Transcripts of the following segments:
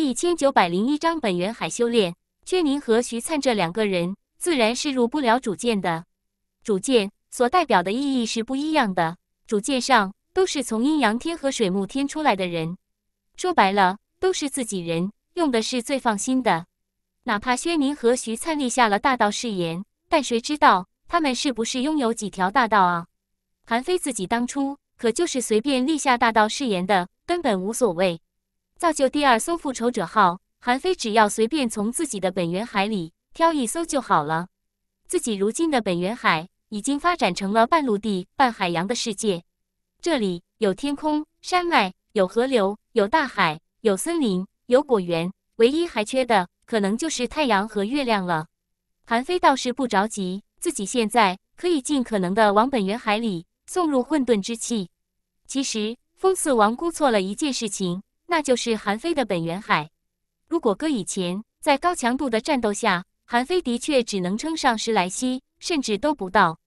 一千九百零一章本源海修炼，薛宁和徐灿这两个人自然是入不了主剑的。主剑所代表的意义是不一样的。主剑上都是从阴阳天和水木天出来的人，说白了都是自己人，用的是最放心的。哪怕薛宁和徐灿立下了大道誓言，但谁知道他们是不是拥有几条大道啊？韩非自己当初可就是随便立下大道誓言的，根本无所谓。造就第二艘复仇者号，韩非只要随便从自己的本源海里挑一艘就好了。自己如今的本源海已经发展成了半陆地半海洋的世界，这里有天空、山脉，有河流、有大海、有森林、有果园，唯一还缺的可能就是太阳和月亮了。韩非倒是不着急，自己现在可以尽可能的往本源海里送入混沌之气。其实，风刺王估错了一件事情。那就是韩非的本源海。如果搁以前，在高强度的战斗下，韩非的确只能撑上十来息，甚至都不到。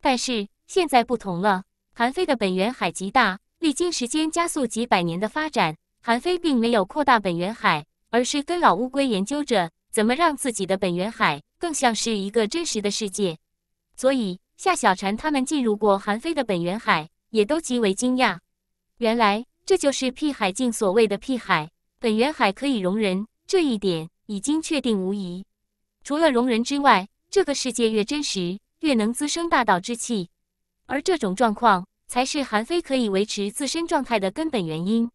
但是现在不同了，韩非的本源海极大，历经时间加速几百年的发展，韩非并没有扩大本源海，而是跟老乌龟研究着怎么让自己的本源海更像是一个真实的世界。所以夏小禅他们进入过韩非的本源海，也都极为惊讶。原来。这就是屁海境所谓的屁海本源海可以容人，这一点已经确定无疑。除了容人之外，这个世界越真实，越能滋生大道之气，而这种状况才是韩非可以维持自身状态的根本原因。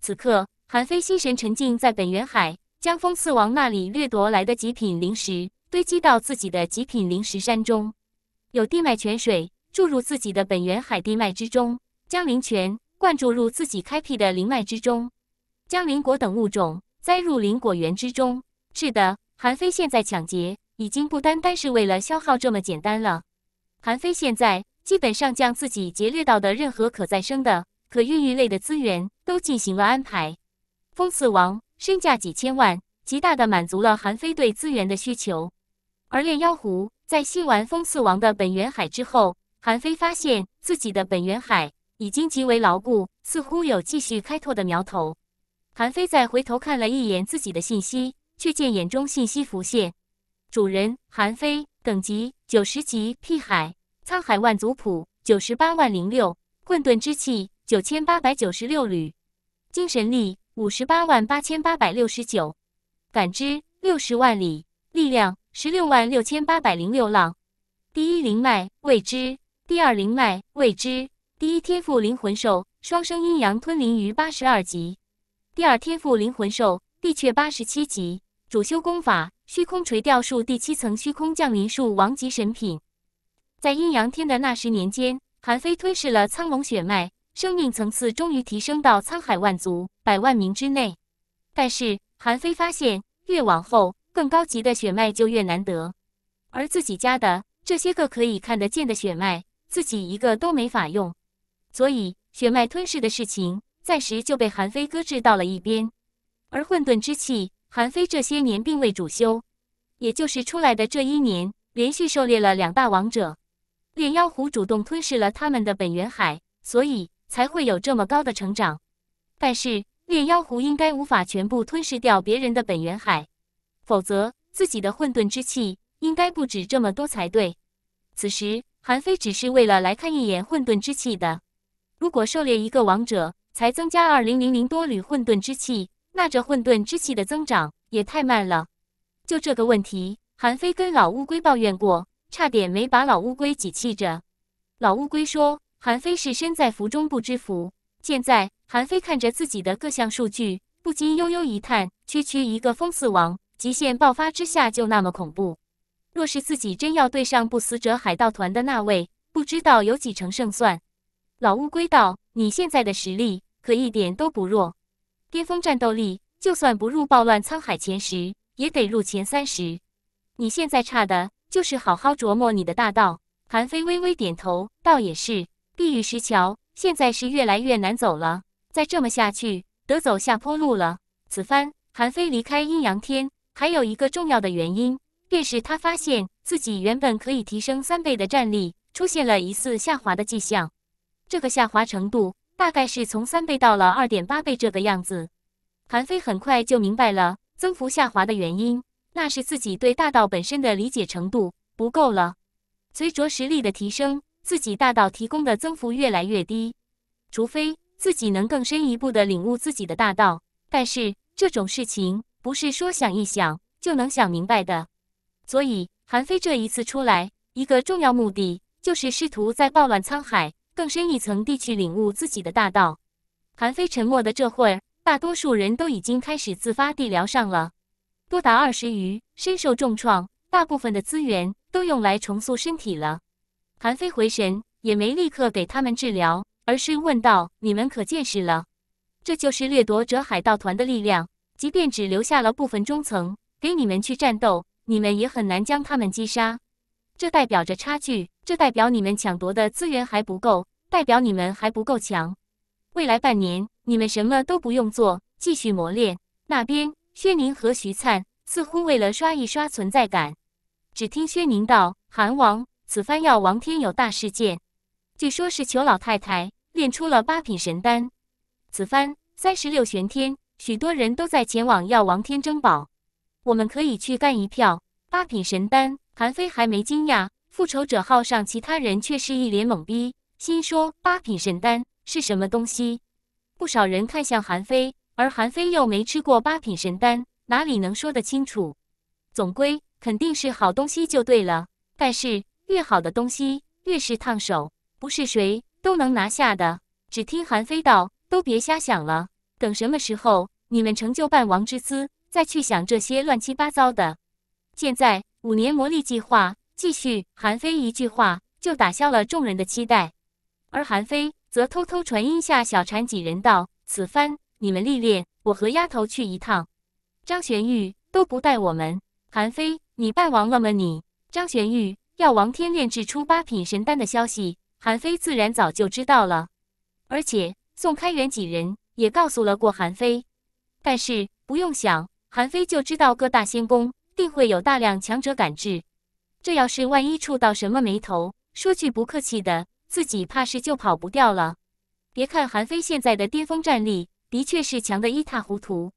此刻，韩非心神沉浸在本源海，将风刺王那里掠夺来的极品灵石堆积到自己的极品灵石山中，有地脉泉水注入自己的本源海地脉之中，将灵泉。灌注入自己开辟的灵脉之中，将灵果等物种栽入灵果园之中。是的，韩非现在抢劫已经不单单是为了消耗这么简单了。韩非现在基本上将自己劫掠到的任何可再生的、可孕育类的资源都进行了安排。风刺王身价几千万，极大的满足了韩非对资源的需求。而炼妖狐在吸完风刺王的本源海之后，韩非发现自己的本源海。已经极为牢固，似乎有继续开拓的苗头。韩非再回头看了一眼自己的信息，却见眼中信息浮现：主人韩非，等级九十级，辟海沧海万族谱九十八万零六，混沌之气九千八百九十六缕，精神力五十八万八千八百六十九，感知六十万里，力量十六万六千八百零六浪，第一灵脉未知，第二灵脉未知。第一天赋灵魂兽双生阴阳吞灵鱼八十二级，第二天赋灵魂兽地雀八十七级，主修功法虚空垂钓术第七层虚空降临术王级神品。在阴阳天的那十年间，韩非吞噬了苍龙血脉，生命层次终于提升到沧海万族百万名之内。但是韩非发现，越往后更高级的血脉就越难得，而自己家的这些个可以看得见的血脉，自己一个都没法用。所以血脉吞噬的事情暂时就被韩非搁置到了一边，而混沌之气，韩非这些年并未主修，也就是出来的这一年，连续狩猎了两大王者，炼妖狐主动吞噬了他们的本源海，所以才会有这么高的成长。但是炼妖狐应该无法全部吞噬掉别人的本源海，否则自己的混沌之气应该不止这么多才对。此时韩非只是为了来看一眼混沌之气的。如果狩猎一个王者才增加二零零零多缕混沌之气，那这混沌之气的增长也太慢了。就这个问题，韩非跟老乌龟抱怨过，差点没把老乌龟挤气着。老乌龟说：“韩非是身在福中不知福。”现在韩非看着自己的各项数据，不禁悠悠一叹：“区区一个风四王，极限爆发之下就那么恐怖。若是自己真要对上不死者海盗团的那位，不知道有几成胜算。”老乌龟道：“你现在的实力可一点都不弱，巅峰战斗力就算不入暴乱沧海前十，也得入前三十。你现在差的就是好好琢磨你的大道。”韩非微微点头，倒也是。碧玉石桥现在是越来越难走了，再这么下去，得走下坡路了。此番韩非离开阴阳天，还有一个重要的原因，便是他发现自己原本可以提升三倍的战力，出现了疑似下滑的迹象。这个下滑程度大概是从三倍到了二点八倍这个样子。韩非很快就明白了增幅下滑的原因，那是自己对大道本身的理解程度不够了。随着实力的提升，自己大道提供的增幅越来越低，除非自己能更深一步的领悟自己的大道。但是这种事情不是说想一想就能想明白的。所以韩非这一次出来，一个重要目的就是试图在暴乱沧海。更深一层地去领悟自己的大道。韩非沉默的这会儿，大多数人都已经开始自发地疗伤了，多达二十余，深受重创，大部分的资源都用来重塑身体了。韩非回神，也没立刻给他们治疗，而是问道：“你们可见识了？这就是掠夺者海盗团的力量，即便只留下了部分中层给你们去战斗，你们也很难将他们击杀。”这代表着差距，这代表你们抢夺的资源还不够，代表你们还不够强。未来半年，你们什么都不用做，继续磨练。那边，薛宁和徐灿似乎为了刷一刷存在感，只听薛宁道：“韩王，此番药王天有大事件，据说是裘老太太练出了八品神丹。此番三十六玄天，许多人都在前往药王天争宝，我们可以去干一票。”八品神丹，韩非还没惊讶，复仇者号上其他人却是一脸懵逼，心说八品神丹是什么东西？不少人看向韩非，而韩非又没吃过八品神丹，哪里能说得清楚？总归肯定是好东西就对了，但是越好的东西越是烫手，不是谁都能拿下的。只听韩非道：“都别瞎想了，等什么时候你们成就半王之姿，再去想这些乱七八糟的。”现在五年磨砺计划继续，韩非一句话就打消了众人的期待，而韩非则偷偷传音下小婵几人道：“此番你们历练，我和丫头去一趟。”张玄玉都不带我们，韩非你败亡了吗？你张玄玉要王天炼制出八品神丹的消息，韩非自然早就知道了，而且宋开元几人也告诉了过韩非，但是不用想，韩非就知道各大仙宫。定会有大量强者赶至，这要是万一触到什么霉头，说句不客气的，自己怕是就跑不掉了。别看韩非现在的巅峰战力的确是强得一塌糊涂，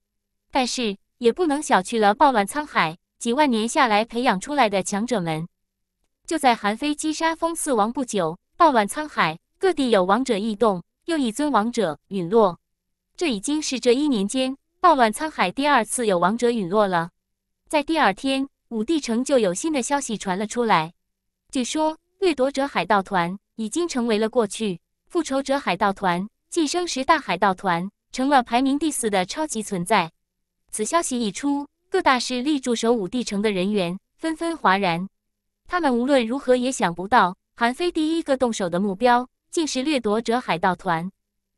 但是也不能小觑了暴乱沧海几万年下来培养出来的强者们。就在韩非击杀封四王不久，暴乱沧海各地有王者异动，又一尊王者陨落，这已经是这一年间暴乱沧海第二次有王者陨落了。在第二天，武帝城就有新的消息传了出来。据说掠夺者海盗团已经成为了过去，复仇者海盗团晋升十大海盗团，成了排名第四的超级存在。此消息一出，各大势力驻守武帝城的人员纷纷哗然。他们无论如何也想不到，韩非第一个动手的目标竟是掠夺者海盗团，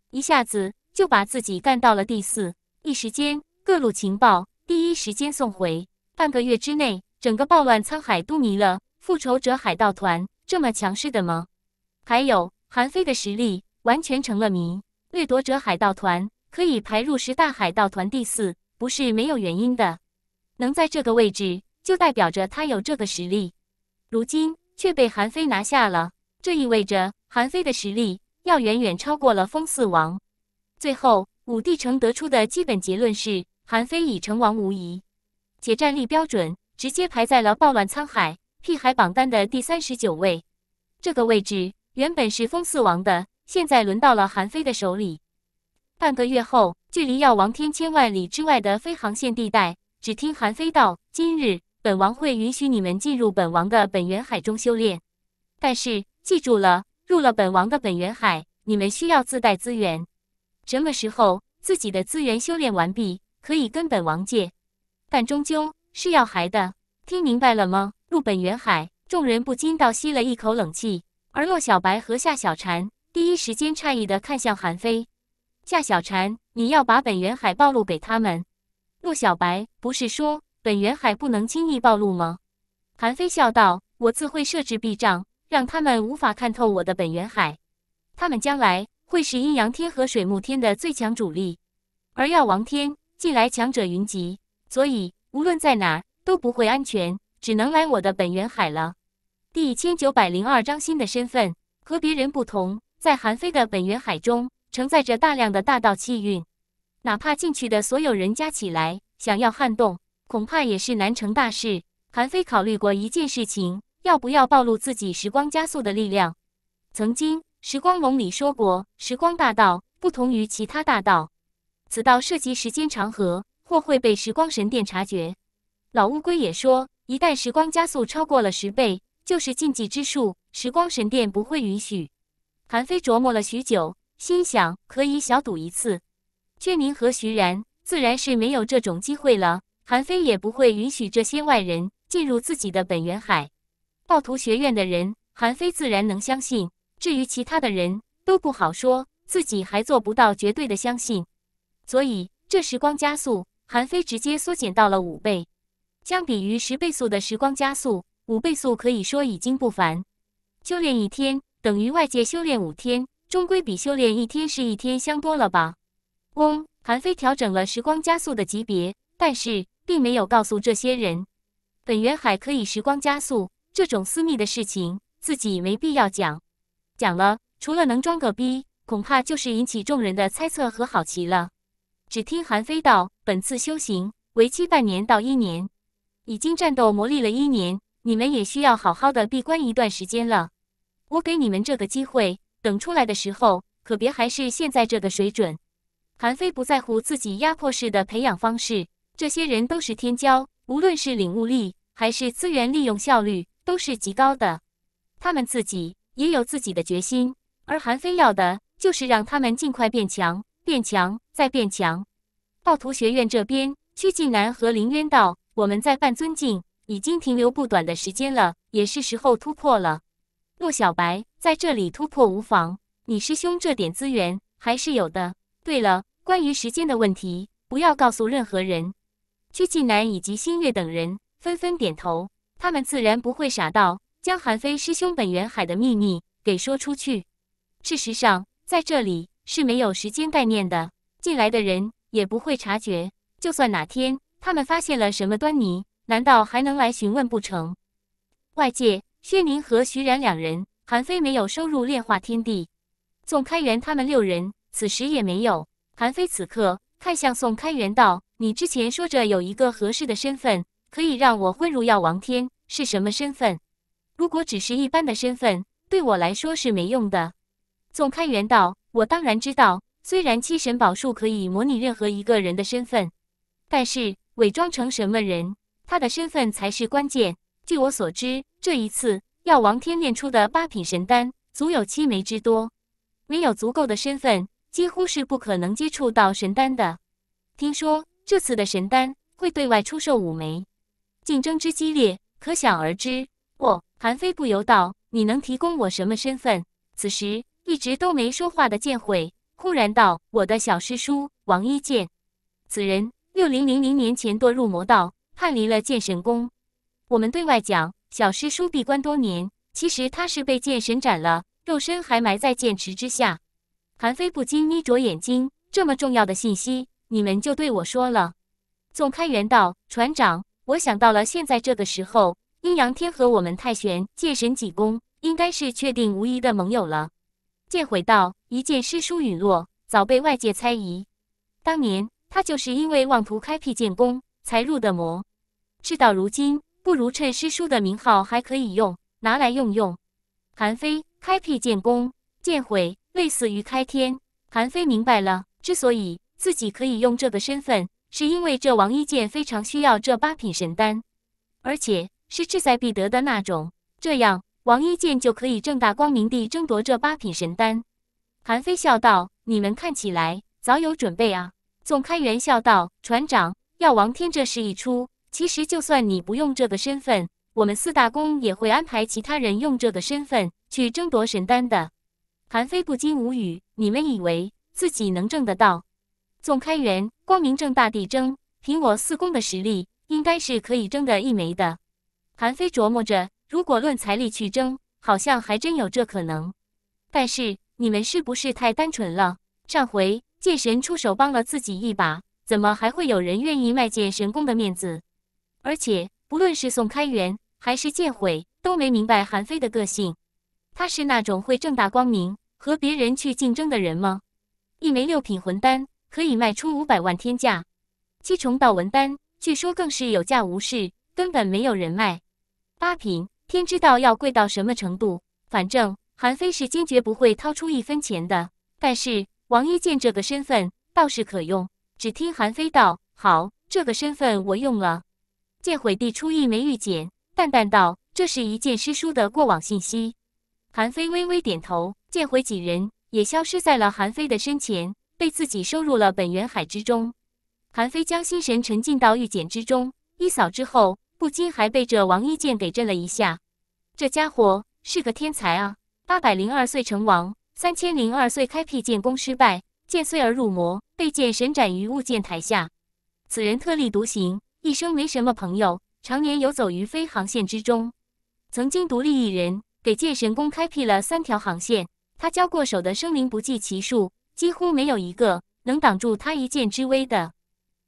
一下子就把自己干到了第四。一时间，各路情报第一时间送回。半个月之内，整个暴乱沧海都迷了。复仇者海盗团这么强势的吗？还有韩非的实力完全成了谜。掠夺者海盗团可以排入十大海盗团第四，不是没有原因的。能在这个位置，就代表着他有这个实力。如今却被韩非拿下了，这意味着韩非的实力要远远超过了风四王。最后，武帝城得出的基本结论是：韩非已成王无疑。且战力标准直接排在了暴乱沧海屁海榜单的第三十九位，这个位置原本是风四王的，现在轮到了韩非的手里。半个月后，距离药王天千万里之外的飞航线地带，只听韩非道：“今日本王会允许你们进入本王的本源海中修炼，但是记住了，入了本王的本源海，你们需要自带资源。什么时候自己的资源修炼完毕，可以跟本王借。”但终究是要还的，听明白了吗？入本源海，众人不禁倒吸了一口冷气。而洛小白和夏小婵第一时间诧异的看向韩非。夏小婵，你要把本源海暴露给他们？洛小白不是说本源海不能轻易暴露吗？韩非笑道：“我自会设置避障，让他们无法看透我的本源海。他们将来会是阴阳天和水木天的最强主力，而药王天近来强者云集。”所以无论在哪都不会安全，只能来我的本源海了。第一千九百零二章新的身份和别人不同，在韩非的本源海中承载着大量的大道气运，哪怕进去的所有人加起来，想要撼动，恐怕也是难成大事。韩非考虑过一件事情：要不要暴露自己时光加速的力量？曾经时光龙里说过，时光大道不同于其他大道，此道涉及时间长河。或会被时光神殿察觉。老乌龟也说，一旦时光加速超过了十倍，就是禁忌之术，时光神殿不会允许。韩非琢磨了许久，心想可以小赌一次。君宁和徐然自然是没有这种机会了，韩非也不会允许这些外人进入自己的本源海。暴徒学院的人，韩非自然能相信；至于其他的人，都不好说，自己还做不到绝对的相信。所以这时光加速。韩非直接缩减到了五倍，相比于十倍速的时光加速，五倍速可以说已经不凡。修炼一天等于外界修炼五天，终归比修炼一天是一天香多了吧？嗡，韩非调整了时光加速的级别，但是并没有告诉这些人，本源海可以时光加速这种私密的事情，自己没必要讲。讲了，除了能装个逼，恐怕就是引起众人的猜测和好奇了。只听韩非道：“本次修行为期半年到一年，已经战斗磨砺了一年，你们也需要好好的闭关一段时间了。我给你们这个机会，等出来的时候，可别还是现在这个水准。”韩非不在乎自己压迫式的培养方式，这些人都是天骄，无论是领悟力还是资源利用效率都是极高的，他们自己也有自己的决心，而韩非要的就是让他们尽快变强。变强，再变强。暴徒学院这边，屈靖南和林渊道，我们在半尊境已经停留不短的时间了，也是时候突破了。洛小白在这里突破无妨，你师兄这点资源还是有的。对了，关于时间的问题，不要告诉任何人。屈靖南以及新月等人纷纷点头，他们自然不会傻到将韩非师兄本源海的秘密给说出去。事实上，在这里。是没有时间概念的，进来的人也不会察觉。就算哪天他们发现了什么端倪，难道还能来询问不成？外界，薛宁和徐然两人，韩非没有收入炼化天地。宋开元他们六人，此时也没有。韩非此刻看向宋开元道：“你之前说着有一个合适的身份可以让我混入药王天，是什么身份？如果只是一般的身份，对我来说是没用的。”宋开元道：“我当然知道，虽然七神宝术可以模拟任何一个人的身份，但是伪装成什么人，他的身份才是关键。据我所知，这一次药王天炼出的八品神丹足有七枚之多，没有足够的身份，几乎是不可能接触到神丹的。听说这次的神丹会对外出售五枚，竞争之激烈可想而知。”哦，韩非不由道：“你能提供我什么身份？”此时。一直都没说话的剑悔忽然道：“我的小师叔王一剑，此人六零零零年前堕入魔道，叛离了剑神宫。我们对外讲小师叔闭关多年，其实他是被剑神斩了，肉身还埋在剑池之下。”韩非不禁眯着眼睛：“这么重要的信息，你们就对我说了？”宋开元道：“船长，我想到了，现在这个时候，阴阳天和我们太玄剑神几公，应该是确定无疑的盟友了。”剑悔道：“一剑师叔陨落，早被外界猜疑。当年他就是因为妄图开辟剑功，才入的魔。事到如今，不如趁师叔的名号还可以用，拿来用用。”韩非开辟剑功，剑悔类似于开天。韩非明白了，之所以自己可以用这个身份，是因为这王一剑非常需要这八品神丹，而且是志在必得的那种。这样。王一剑就可以正大光明地争夺这八品神丹。韩非笑道：“你们看起来早有准备啊。”宋开元笑道：“船长，药王天这事一出，其实就算你不用这个身份，我们四大公也会安排其他人用这个身份去争夺神丹的。”韩非不禁无语：“你们以为自己能挣得到？”宋开元：“光明正大地争，凭我四公的实力，应该是可以争得一枚的。”韩非琢磨着。如果论财力去争，好像还真有这可能。但是你们是不是太单纯了？上回剑神出手帮了自己一把，怎么还会有人愿意卖剑神宫的面子？而且不论是宋开元还是剑悔，都没明白韩非的个性。他是那种会正大光明和别人去竞争的人吗？一枚六品魂丹可以卖出五百万天价，七重道文丹据说更是有价无市，根本没有人卖。八品。天知道要贵到什么程度，反正韩非是坚决不会掏出一分钱的。但是王一见这个身份倒是可用。只听韩非道：“好，这个身份我用了。”剑悔递出一枚玉简，淡淡道：“这是一件师叔的过往信息。”韩非微微点头，剑悔几人也消失在了韩非的身前，被自己收入了本源海之中。韩非将心神沉浸到玉简之中，一扫之后。不禁还被这王一剑给震了一下。这家伙是个天才啊！八百零二岁成王，三千零二岁开辟剑功失败，剑碎而入魔，被剑神斩于物剑台下。此人特立独行，一生没什么朋友，常年游走于非航线之中。曾经独立一人给剑神宫开辟了三条航线。他交过手的生灵不计其数，几乎没有一个能挡住他一剑之威的。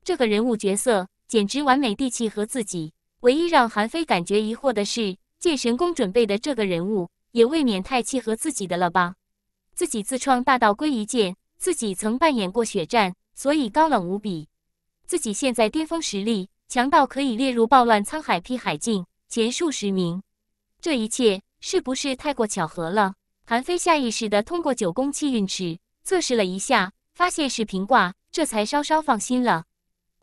这个人物角色简直完美地契合自己。唯一让韩非感觉疑惑的是，剑神宫准备的这个人物也未免太契合自己的了吧？自己自创大道归一剑，自己曾扮演过血战，所以高冷无比。自己现在巅峰实力强到可以列入暴乱沧海劈海境前数十名，这一切是不是太过巧合了？韩非下意识地通过九宫气运尺测试了一下，发现是平挂，这才稍稍放心了。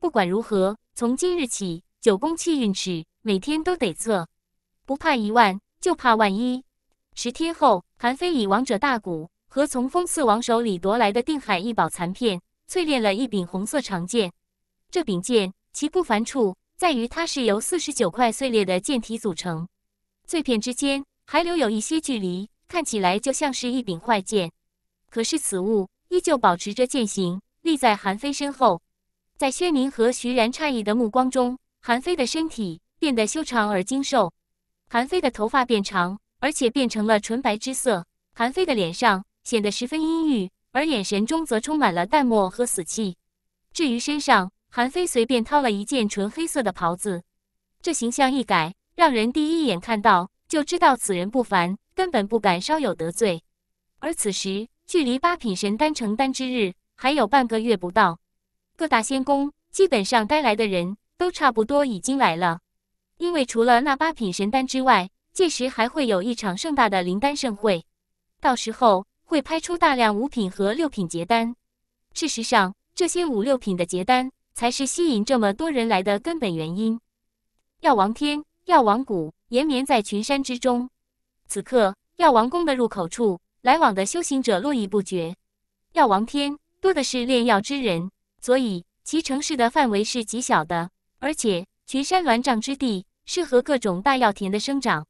不管如何，从今日起。九宫气运尺每天都得测，不怕一万就怕万一。十天后，韩非以王者大鼓和从风四王手里夺来的定海一宝残片，淬炼了一柄红色长剑。这柄剑其不凡处在于，它是由四十九块碎裂的剑体组成，碎片之间还留有一些距离，看起来就像是一柄坏剑。可是此物依旧保持着剑形，立在韩非身后，在薛宁和徐然诧异的目光中。韩非的身体变得修长而精瘦，韩非的头发变长，而且变成了纯白之色。韩非的脸上显得十分阴郁，而眼神中则充满了淡漠和死气。至于身上，韩非随便掏了一件纯黑色的袍子。这形象一改，让人第一眼看到就知道此人不凡，根本不敢稍有得罪。而此时，距离八品神丹成丹之日还有半个月不到，各大仙宫基本上该来的人。都差不多已经来了，因为除了那八品神丹之外，届时还会有一场盛大的灵丹盛会，到时候会拍出大量五品和六品结丹。事实上，这些五六品的结丹才是吸引这么多人来的根本原因。药王天、药王谷延绵在群山之中，此刻药王宫的入口处来往的修行者络绎不绝。药王天多的是炼药之人，所以其城市的范围是极小的。而且群山峦嶂之地，适合各种大药田的生长。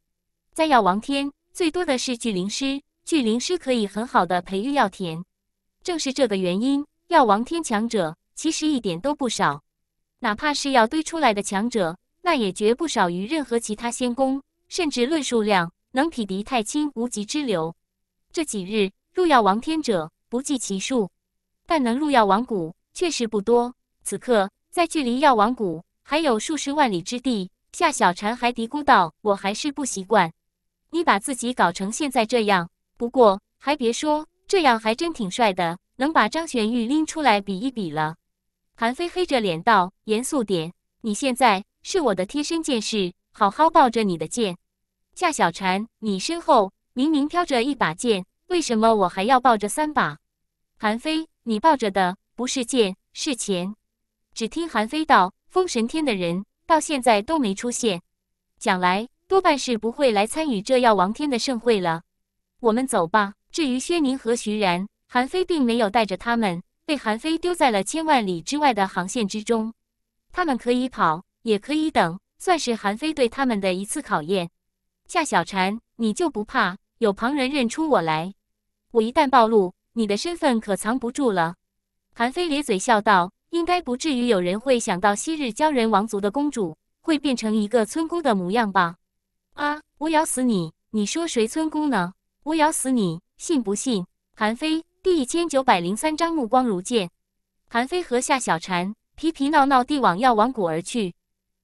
在药王天，最多的是聚灵师，聚灵师可以很好的培育药田。正是这个原因，药王天强者其实一点都不少。哪怕是要堆出来的强者，那也绝不少于任何其他仙宫，甚至论数量，能匹敌太清无极之流。这几日入药王天者不计其数，但能入药王谷确实不多。此刻在距离药王谷。还有数十万里之地，夏小蝉还嘀咕道：“我还是不习惯，你把自己搞成现在这样。不过还别说，这样还真挺帅的，能把张玄玉拎出来比一比了。”韩非黑着脸道：“严肃点，你现在是我的贴身剑士，好好抱着你的剑。”夏小蝉，你身后明明飘着一把剑，为什么我还要抱着三把？韩非，你抱着的不是剑，是钱。只听韩非道。封神天的人到现在都没出现，将来多半是不会来参与这药王天的盛会了。我们走吧。至于薛宁和徐然，韩非并没有带着他们，被韩非丢在了千万里之外的航线之中。他们可以跑，也可以等，算是韩非对他们的一次考验。夏小婵，你就不怕有旁人认出我来？我一旦暴露，你的身份可藏不住了。韩非咧嘴笑道。应该不至于有人会想到昔日鲛人王族的公主会变成一个村姑的模样吧？啊！我咬死你！你说谁村姑呢？我咬死你！信不信？韩非第一千九百零三章目光如剑。韩非和夏小蝉皮皮闹闹地往药王谷而去。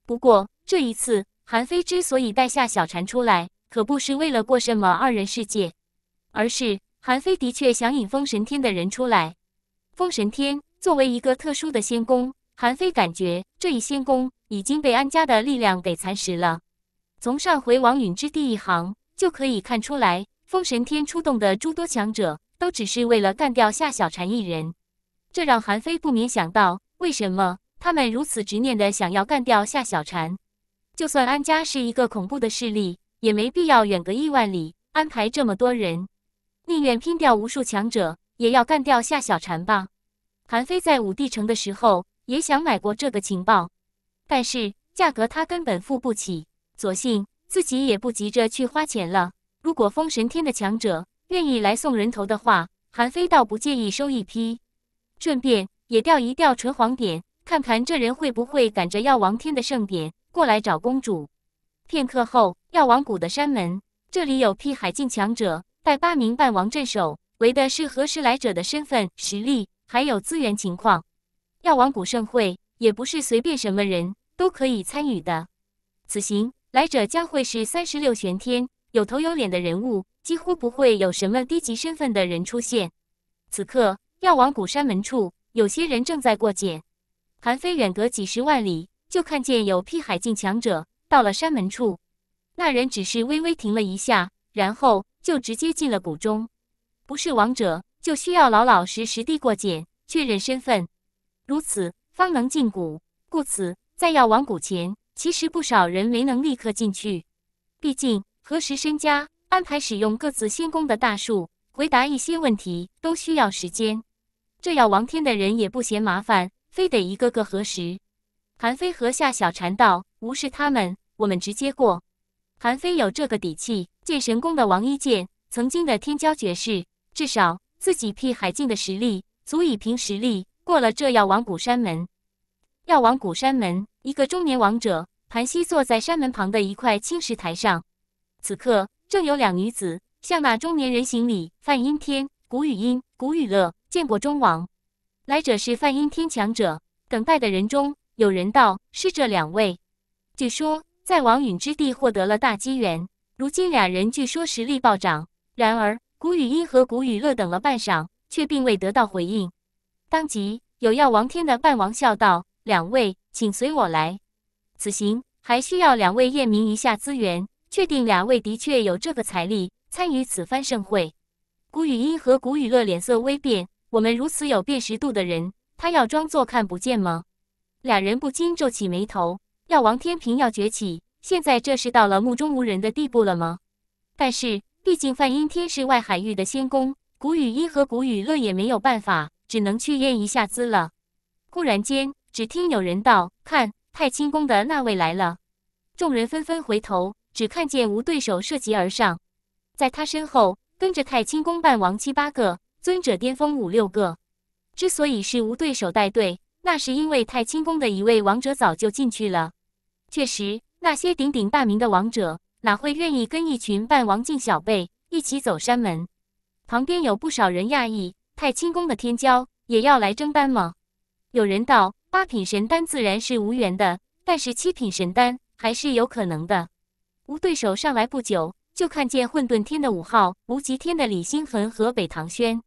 不过这一次，韩非之所以带夏小蝉出来，可不是为了过什么二人世界，而是韩非的确想引封神天的人出来。封神天。作为一个特殊的仙宫，韩非感觉这一仙宫已经被安家的力量给蚕食了。从上回王允之第一行就可以看出来，封神天出动的诸多强者，都只是为了干掉夏小婵一人。这让韩非不免想到，为什么他们如此执念的想要干掉夏小婵？就算安家是一个恐怖的势力，也没必要远隔亿万里安排这么多人，宁愿拼掉无数强者，也要干掉夏小婵吧？韩非在武帝城的时候也想买过这个情报，但是价格他根本付不起，索性自己也不急着去花钱了。如果封神天的强者愿意来送人头的话，韩非倒不介意收一批，顺便也钓一钓纯黄点，看看这人会不会赶着药王天的盛典过来找公主。片刻后，药王谷的山门这里有批海境强者带八名半王镇守，为的是核实来者的身份实力。还有资源情况，药王谷盛会也不是随便什么人都可以参与的。此行来者将会是三十六玄天有头有脸的人物，几乎不会有什么低级身份的人出现。此刻，药王谷山门处有些人正在过检。韩非远隔几十万里，就看见有辟海境强者到了山门处。那人只是微微停了一下，然后就直接进了谷中，不是王者。就需要老老实实地过检，确认身份，如此方能进谷。故此，在药王谷前，其实不少人没能立刻进去。毕竟核实身家、安排使用各自仙宫的大树、回答一些问题都需要时间。这药王天的人也不嫌麻烦，非得一个个核实。韩非和夏小禅道：“无视他们，我们直接过。”韩非有这个底气，剑神宫的王一剑，曾经的天骄绝世，至少。自己辟海境的实力，足以凭实力过了这药王谷山门。药王谷山门，一个中年王者盘膝坐在山门旁的一块青石台上，此刻正有两女子向那中年人行礼。范阴天、谷雨音、谷雨乐见过中王。来者是范阴天强者。等待的人中，有人道是这两位。据说在王允之地获得了大机缘，如今俩人据说实力暴涨。然而。古雨音和古雨乐等了半晌，却并未得到回应。当即有药王天的伴王笑道：“两位，请随我来。此行还需要两位验明一下资源，确定两位的确有这个财力参与此番盛会。”古雨音和古雨乐脸色微变：“我们如此有辨识度的人，他要装作看不见吗？”两人不禁皱起眉头。药王天平要崛起，现在这是到了目中无人的地步了吗？但是。毕竟，梵音天是外海域的仙宫，古雨音和古雨乐也没有办法，只能去咽一下资了。忽然间，只听有人道：“看，太清宫的那位来了！”众人纷纷回头，只看见无对手涉疾而上，在他身后跟着太清宫半王七八个尊者巅峰五六个。之所以是无对手带队，那是因为太清宫的一位王者早就进去了。确实，那些鼎鼎大名的王者。哪会愿意跟一群半王境小辈一起走山门？旁边有不少人讶异：太清宫的天骄也要来争丹吗？有人道：八品神丹自然是无缘的，但是七品神丹还是有可能的。吴对手上来不久，就看见混沌天的五号、无极天的李星恒和北唐轩。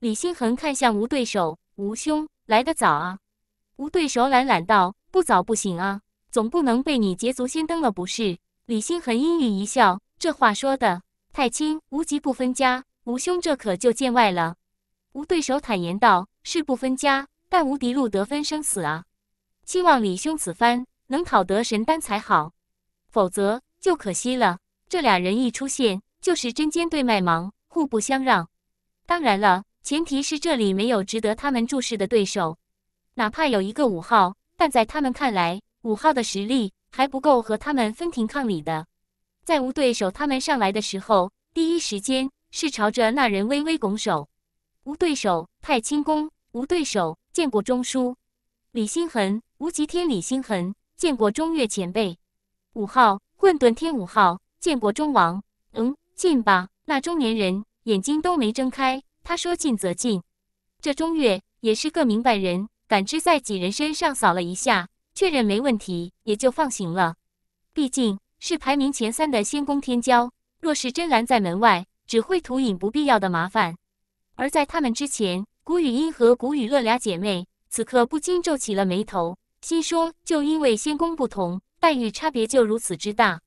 李星恒看向吴对手：“吴兄，来得早啊。”吴对手懒懒道：“不早不行啊，总不能被你捷足先登了不是？”李星恒阴郁一笑：“这话说的太轻，无极不分家，吴兄这可就见外了。”吴对手坦言道：“是不分家，但无敌路得分生死啊！希望李兄此番能讨得神丹才好，否则就可惜了。”这俩人一出现就是针尖对麦芒，互不相让。当然了，前提是这里没有值得他们注视的对手，哪怕有一个五号，但在他们看来，五号的实力。还不够和他们分庭抗礼的，在无对手。他们上来的时候，第一时间是朝着那人微微拱手。无对手，太清宫无对手，见过中书李星恒，无极天李星恒，见过中岳前辈。五号，混沌天五号，见过中王。嗯，进吧。那中年人眼睛都没睁开，他说进则进。这中岳也是个明白人，感知在几人身上扫了一下。确认没问题，也就放行了。毕竟是排名前三的仙宫天骄，若是真拦在门外，只会徒引不必要的麻烦。而在他们之前，古雨音和古雨乐俩姐妹此刻不禁皱起了眉头，心说：就因为仙宫不同，待遇差别就如此之大。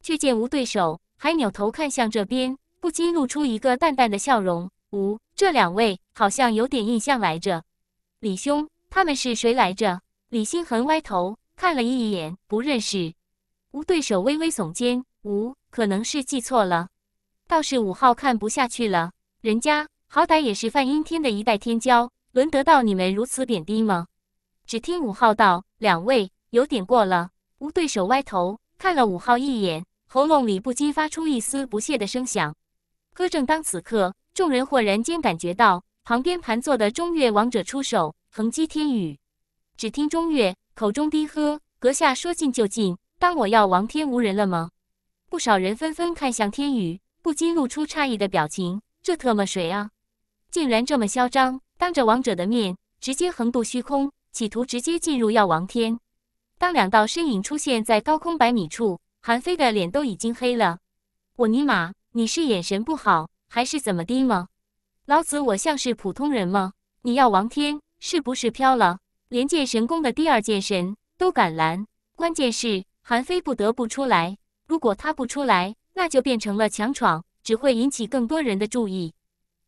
却见无对手，还扭头看向这边，不禁露出一个淡淡的笑容。无，这两位好像有点印象来着。李兄，他们是谁来着？李星恒歪头看了一眼，不认识。吴对手微微耸肩，吴可能是记错了。倒是五号看不下去了，人家好歹也是范阴天的一代天骄，轮得到你们如此贬低吗？只听五号道：“两位有点过了。”吴对手歪头看了五号一眼，喉咙里不禁发出一丝不屑的声响。可正当此刻，众人豁然间感觉到旁边盘坐的中越王者出手横击天宇。只听钟月口中低喝：“阁下说进就进，当我要王天无人了吗？”不少人纷纷看向天宇，不禁露出诧异的表情。这特么谁啊？竟然这么嚣张，当着王者的面直接横渡虚空，企图直接进入药王天。当两道身影出现在高空百米处，韩飞的脸都已经黑了。我尼玛，你是眼神不好还是怎么的吗？老子我像是普通人吗？你药王天是不是飘了？连剑神宫的第二剑神都敢拦，关键是韩非不得不出来。如果他不出来，那就变成了强闯，只会引起更多人的注意。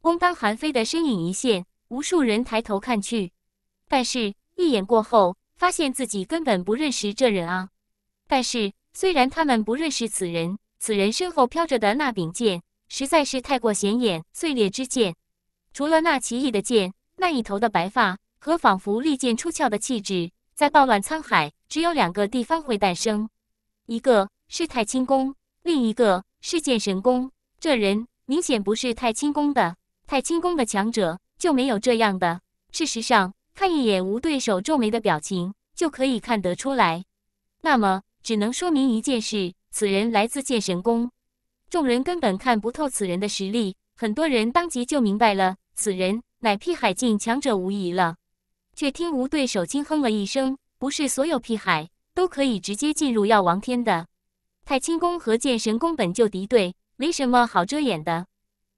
翁当，韩非的身影一现，无数人抬头看去，但是一眼过后，发现自己根本不认识这人啊！但是虽然他们不认识此人，此人身后飘着的那柄剑，实在是太过显眼。碎裂之剑，除了那奇异的剑，那一头的白发。和仿佛利剑出鞘的气质，在暴乱沧海，只有两个地方会诞生，一个是太清宫，另一个是剑神宫。这人明显不是太清宫的，太清宫的强者就没有这样的。事实上，看一眼吴对手皱眉的表情，就可以看得出来。那么，只能说明一件事：此人来自剑神宫。众人根本看不透此人的实力，很多人当即就明白了，此人乃辟海境强者无疑了。却听吴对手轻哼了一声：“不是所有屁孩都可以直接进入药王天的太清宫和剑神宫，本就敌对，没什么好遮掩的。”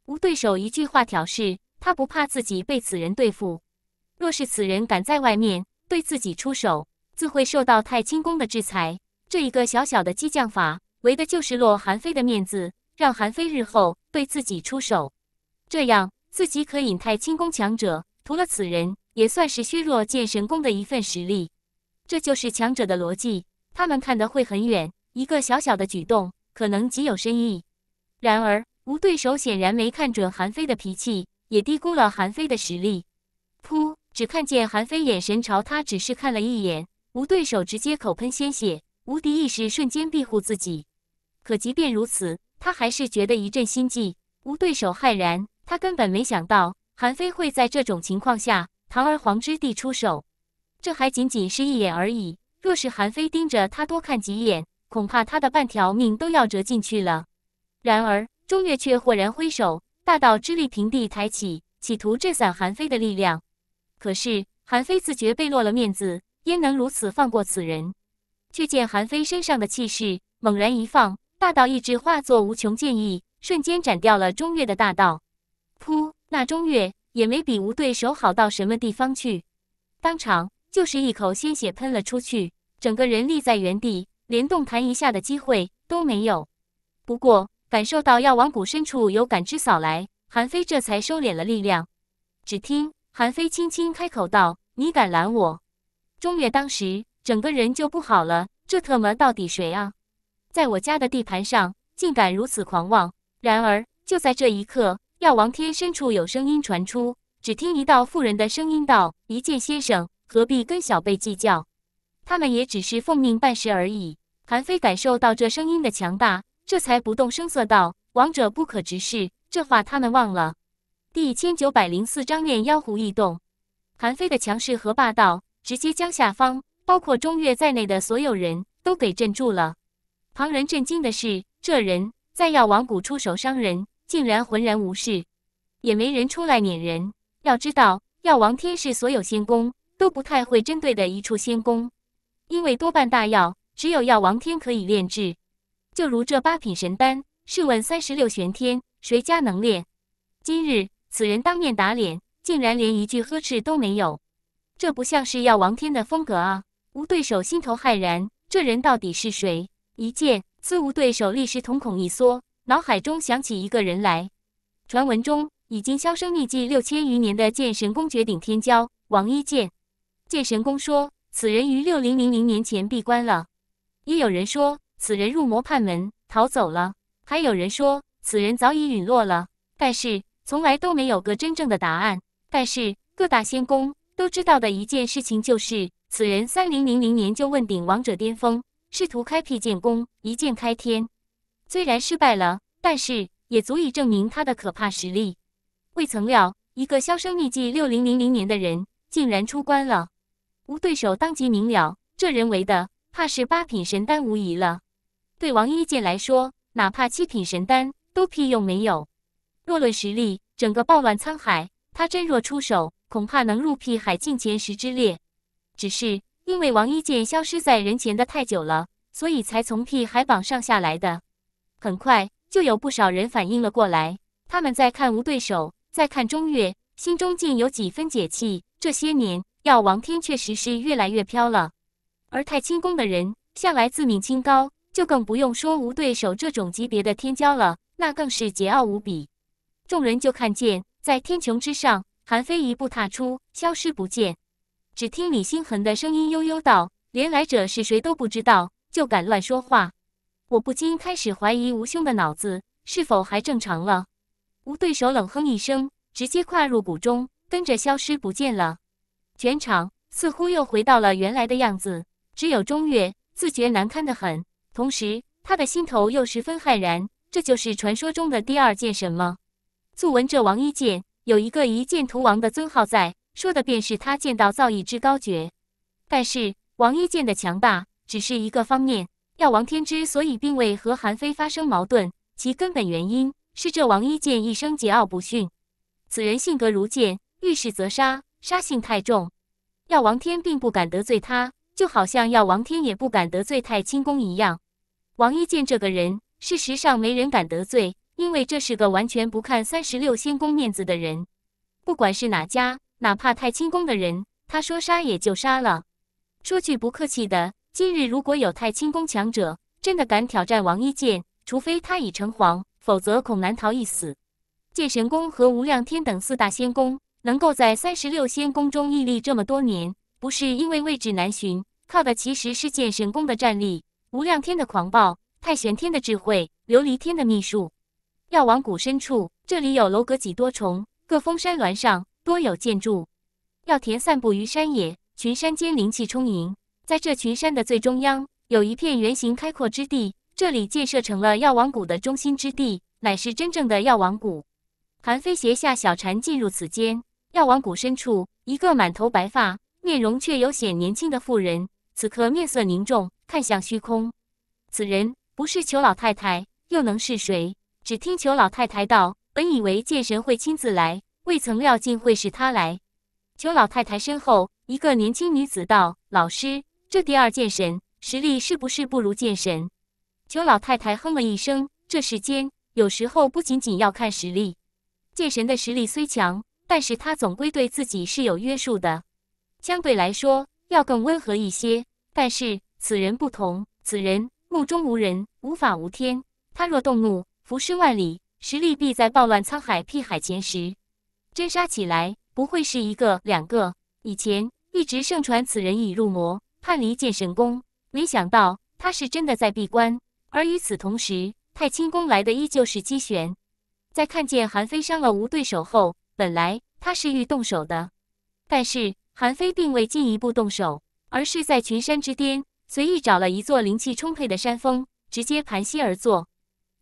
吴对手一句话挑事，他不怕自己被此人对付。若是此人敢在外面对自己出手，自会受到太清宫的制裁。这一个小小的激将法，为的就是落韩非的面子，让韩非日后对自己出手，这样自己可引太清宫强者屠了此人。也算是削弱剑神宫的一份实力，这就是强者的逻辑，他们看得会很远，一个小小的举动可能极有深意。然而，无对手显然没看准韩非的脾气，也低估了韩非的实力。噗！只看见韩非眼神朝他，只是看了一眼，无对手直接口喷鲜血，无敌意识瞬间庇护自己。可即便如此，他还是觉得一阵心悸。无对手骇然，他根本没想到韩非会在这种情况下。堂而皇之地出手，这还仅仅是一眼而已。若是韩非盯着他多看几眼，恐怕他的半条命都要折进去了。然而中月却豁然挥手，大道之力平地抬起，企图震散韩非的力量。可是韩非自觉被落了面子，焉能如此放过此人？却见韩非身上的气势猛然一放，大道意志化作无穷剑意，瞬间斩掉了中月的大道。噗！那中月。也没比无对手好到什么地方去，当场就是一口鲜血喷了出去，整个人立在原地，连动弹一下的机会都没有。不过感受到药王谷深处有感知扫来，韩非这才收敛了力量。只听韩非轻轻开口道：“你敢拦我？”钟岳当时整个人就不好了，这特么到底谁啊？在我家的地盘上，竟敢如此狂妄！然而就在这一刻。药王天深处有声音传出，只听一道妇人的声音道：“一介先生何必跟小辈计较？他们也只是奉命办事而已。”韩非感受到这声音的强大，这才不动声色道：“王者不可直视，这话他们忘了。”第千九百零四章炼妖狐异动。韩非的强势和霸道，直接将下方包括钟岳在内的所有人都给镇住了。旁人震惊的是，这人在药王谷出手伤人。竟然浑然无事，也没人出来撵人。要知道，药王天是所有仙宫都不太会针对的一处仙宫，因为多半大药只有药王天可以炼制。就如这八品神丹，试问三十六玄天，谁家能炼？今日此人当面打脸，竟然连一句呵斥都没有，这不像是药王天的风格啊！无对手心头骇然，这人到底是谁？一见，自无对手立时瞳孔一缩。脑海中想起一个人来，传闻中已经销声匿迹六千余年的剑神宫绝顶天骄王一剑。剑神宫说，此人于六零零零年前闭关了；也有人说，此人入魔叛门逃走了；还有人说，此人早已陨落了。但是从来都没有个真正的答案。但是各大仙宫都知道的一件事情就是，此人三零零零年就问鼎王者巅峰，试图开辟剑功，一剑开天。虽然失败了，但是也足以证明他的可怕实力。未曾料，一个销声匿迹六零零零年的人，竟然出关了。无对手当即明了，这人为的怕是八品神丹无疑了。对王一剑来说，哪怕七品神丹都屁用没有。若论实力，整个暴乱沧海，他真若出手，恐怕能入屁海境前十之列。只是因为王一剑消失在人前的太久了，所以才从屁海榜上下来的。很快就有不少人反应了过来，他们在看无对手，在看中岳，心中竟有几分解气。这些年，药王天确实是越来越飘了。而太清宫的人向来自命清高，就更不用说无对手这种级别的天骄了，那更是桀骜无比。众人就看见，在天穹之上，韩非一步踏出，消失不见。只听李星恒的声音悠悠道：“连来者是谁都不知道，就敢乱说话。”我不禁开始怀疑吴兄的脑子是否还正常了。吴对手冷哼一声，直接跨入谷中，跟着消失不见了。全场似乎又回到了原来的样子，只有钟岳自觉难堪的很，同时他的心头又十分骇然。这就是传说中的第二剑什么？素闻这王一剑有一个一剑屠王的尊号在，说的便是他剑道造诣之高绝。但是王一剑的强大只是一个方面。药王天之所以并未和韩非发生矛盾，其根本原因是这王一剑一生桀骜不驯。此人性格如剑，遇事则杀，杀性太重。药王天并不敢得罪他，就好像药王天也不敢得罪太清宫一样。王一剑这个人，事实上没人敢得罪，因为这是个完全不看三十六仙宫面子的人。不管是哪家，哪怕太清宫的人，他说杀也就杀了，说句不客气的。今日如果有太清宫强者真的敢挑战王一剑，除非他已成皇，否则恐难逃一死。剑神宫和无量天等四大仙宫能够在三十六仙宫中屹立这么多年，不是因为位置难寻，靠的其实是剑神宫的战力、无量天的狂暴、太玄天的智慧、琉璃天的秘术。药王谷深处，这里有楼阁几多重，各峰山峦上多有建筑，药田散布于山野，群山间灵气充盈。在这群山的最中央，有一片圆形开阔之地，这里建设成了药王谷的中心之地，乃是真正的药王谷。韩非携下小禅进入此间，药王谷深处，一个满头白发、面容却有显年轻的妇人，此刻面色凝重，看向虚空。此人不是裘老太太，又能是谁？只听裘老太太道：“本以为剑神会亲自来，未曾料竟会是他来。”裘老太太身后，一个年轻女子道：“老师。”这第二剑神实力是不是不如剑神？裘老太太哼了一声。这世间有时候不仅仅要看实力。剑神的实力虽强，但是他总归对自己是有约束的，相对来说要更温和一些。但是此人不同，此人目中无人，无法无天。他若动怒，浮尸万里，实力必在暴乱沧海、辟海前十。真杀起来，不会是一个两个。以前一直盛传此人已入魔。叛离剑神宫，没想到他是真的在闭关。而与此同时，太清宫来的依旧是姬玄。在看见韩非伤了无对手后，本来他是欲动手的，但是韩非并未进一步动手，而是在群山之巅随意找了一座灵气充沛的山峰，直接盘膝而坐。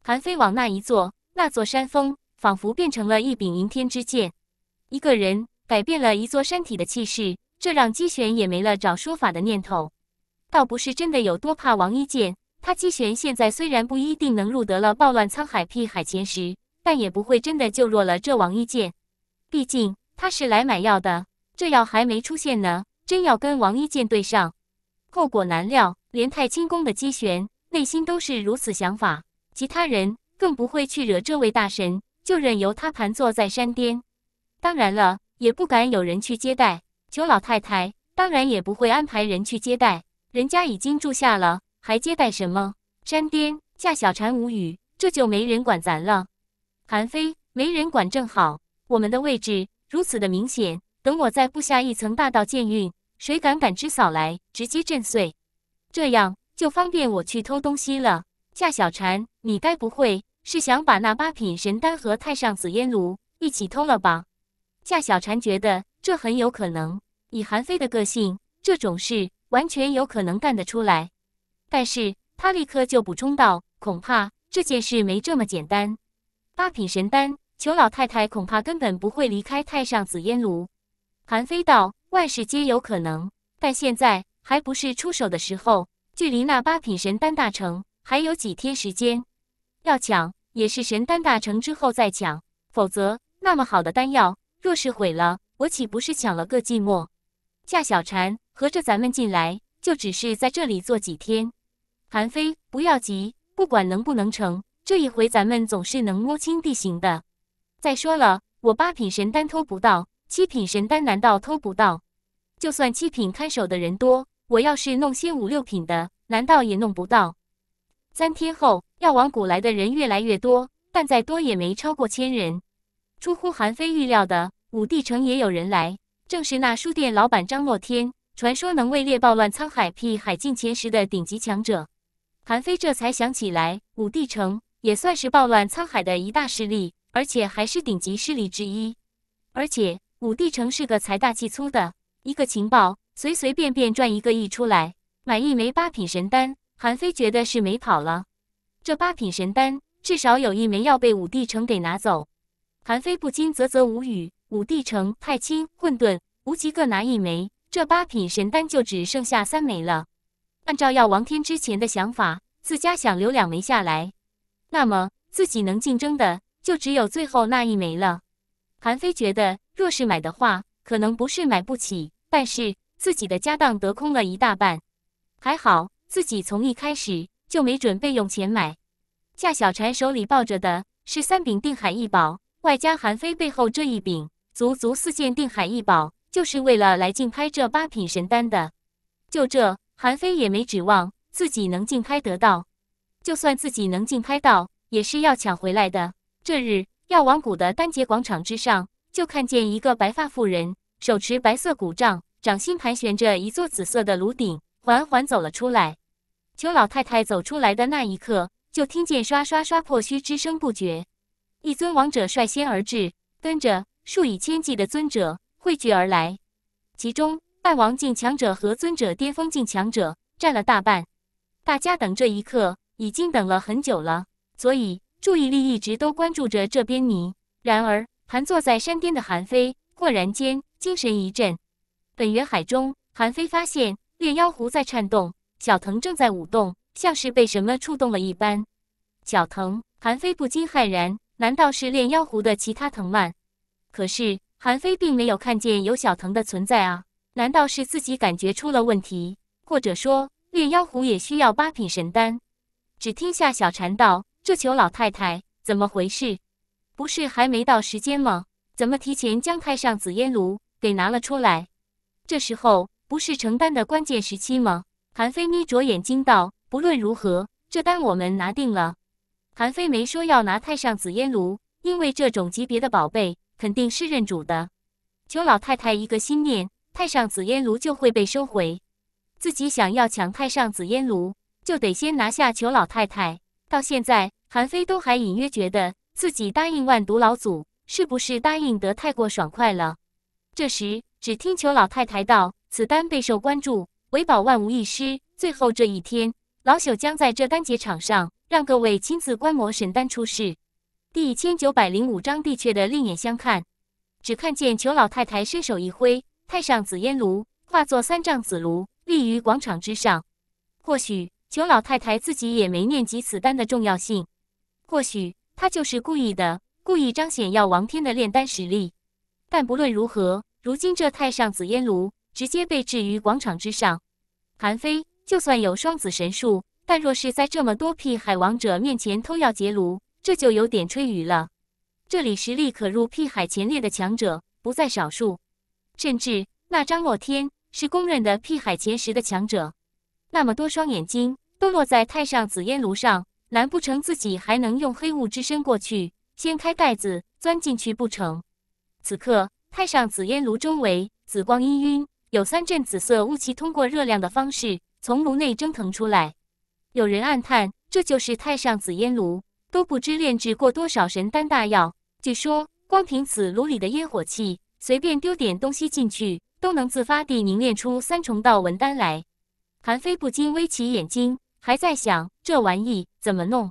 韩非往那一坐，那座山峰仿佛变成了一柄迎天之剑，一个人改变了一座山体的气势。这让姬玄也没了找说法的念头，倒不是真的有多怕王一剑。他姬玄现在虽然不一定能入得了暴乱沧海屁海前十，但也不会真的就弱了这王一剑。毕竟他是来买药的，这药还没出现呢。真要跟王一剑对上，后果难料。连太清宫的姬玄内心都是如此想法，其他人更不会去惹这位大神，就任由他盘坐在山巅。当然了，也不敢有人去接待。裘老太太当然也不会安排人去接待，人家已经住下了，还接待什么？山巅夏小婵无语，这就没人管咱了。韩非，没人管正好，我们的位置如此的明显，等我再布下一层大道剑运，谁敢感知扫来，直接震碎。这样就方便我去偷东西了。夏小婵，你该不会是想把那八品神丹和太上紫烟炉一起偷了吧？夏小婵觉得。这很有可能，以韩非的个性，这种事完全有可能干得出来。但是他立刻就补充道：“恐怕这件事没这么简单。八品神丹，裘老太太恐怕根本不会离开太上紫烟炉。”韩非道：“万事皆有可能，但现在还不是出手的时候。距离那八品神丹大成还有几天时间，要抢也是神丹大成之后再抢，否则那么好的丹药若是毁了。”我岂不是抢了个寂寞？夏小蝉，合着咱们进来就只是在这里坐几天？韩非，不要急，不管能不能成，这一回咱们总是能摸清地形的。再说了，我八品神丹偷不到，七品神丹难道偷不到？就算七品看守的人多，我要是弄些五六品的，难道也弄不到？三天后，药王谷来的人越来越多，但再多也没超过千人，出乎韩非预料的。武帝城也有人来，正是那书店老板张洛天，传说能位列暴乱沧海 P 海境前十的顶级强者。韩非这才想起来，武帝城也算是暴乱沧海的一大势力，而且还是顶级势力之一。而且武帝城是个财大气粗的，一个情报随随便便赚一个亿出来，买一枚八品神丹，韩非觉得是没跑了。这八品神丹至少有一枚要被武帝城给拿走，韩非不禁啧啧无语。五帝城、太清、混沌、无极各拿一枚，这八品神丹就只剩下三枚了。按照药王天之前的想法，自家想留两枚下来，那么自己能竞争的就只有最后那一枚了。韩非觉得，若是买的话，可能不是买不起，但是自己的家当得空了一大半。还好自己从一开始就没准备用钱买。夏小禅手里抱着的是三柄定海异宝，外加韩非背后这一柄。足足四件定海异宝，就是为了来竞拍这八品神丹的。就这，韩非也没指望自己能竞拍得到。就算自己能竞拍到，也是要抢回来的。这日，药王谷的丹劫广场之上，就看见一个白发妇人，手持白色古杖，掌心盘旋着一座紫色的炉鼎，缓缓走了出来。裘老太太走出来的那一刻，就听见刷刷刷破虚之声不绝，一尊王者率先而至，跟着。数以千计的尊者汇聚而来，其中败王境强者和尊者巅峰境强者占了大半。大家等这一刻已经等了很久了，所以注意力一直都关注着这边你。然而，盘坐在山巅的韩非忽然间精神一振，本源海中，韩非发现炼妖壶在颤动，小藤正在舞动，像是被什么触动了一般。脚疼，韩非不禁骇然：难道是炼妖壶的其他藤蔓？可是韩非并没有看见有小藤的存在啊！难道是自己感觉出了问题？或者说猎妖狐也需要八品神丹？只听夏小禅道：“这求老太太怎么回事？不是还没到时间吗？怎么提前将太上紫烟炉给拿了出来？这时候不是承担的关键时期吗？”韩非眯着眼睛道：“不论如何，这单我们拿定了。”韩非没说要拿太上紫烟炉，因为这种级别的宝贝。肯定是认主的，求老太太一个心念，太上紫烟炉就会被收回。自己想要抢太上紫烟炉，就得先拿下求老太太。到现在，韩非都还隐约觉得自己答应万毒老祖，是不是答应得太过爽快了？这时，只听求老太太道：“此丹备受关注，为保万无一失，最后这一天，老朽将在这丹节场上，让各位亲自观摩神丹出世。”第一千九百零五章地阙的另眼相看，只看见裘老太太伸手一挥，太上紫烟炉化作三丈紫炉立于广场之上。或许裘老太太自己也没念及此丹的重要性，或许她就是故意的，故意彰显药王天的炼丹实力。但不论如何，如今这太上紫烟炉直接被置于广场之上，韩非就算有双子神术，但若是在这么多屁海王者面前偷药劫炉。这就有点吹鱼了，这里实力可入辟海前列的强者不在少数，甚至那张洛天是公认的辟海前十的强者。那么多双眼睛都落在太上紫烟炉上，难不成自己还能用黑雾之身过去掀开盖子钻进去不成？此刻，太上紫烟炉周围紫光氤氲，有三阵紫色雾气通过热量的方式从炉内蒸腾出来。有人暗叹，这就是太上紫烟炉。都不知炼制过多少神丹大药，据说光凭此炉里的烟火气，随便丢点东西进去，都能自发地凝炼出三重道文丹来。韩非不禁微起眼睛，还在想这玩意怎么弄。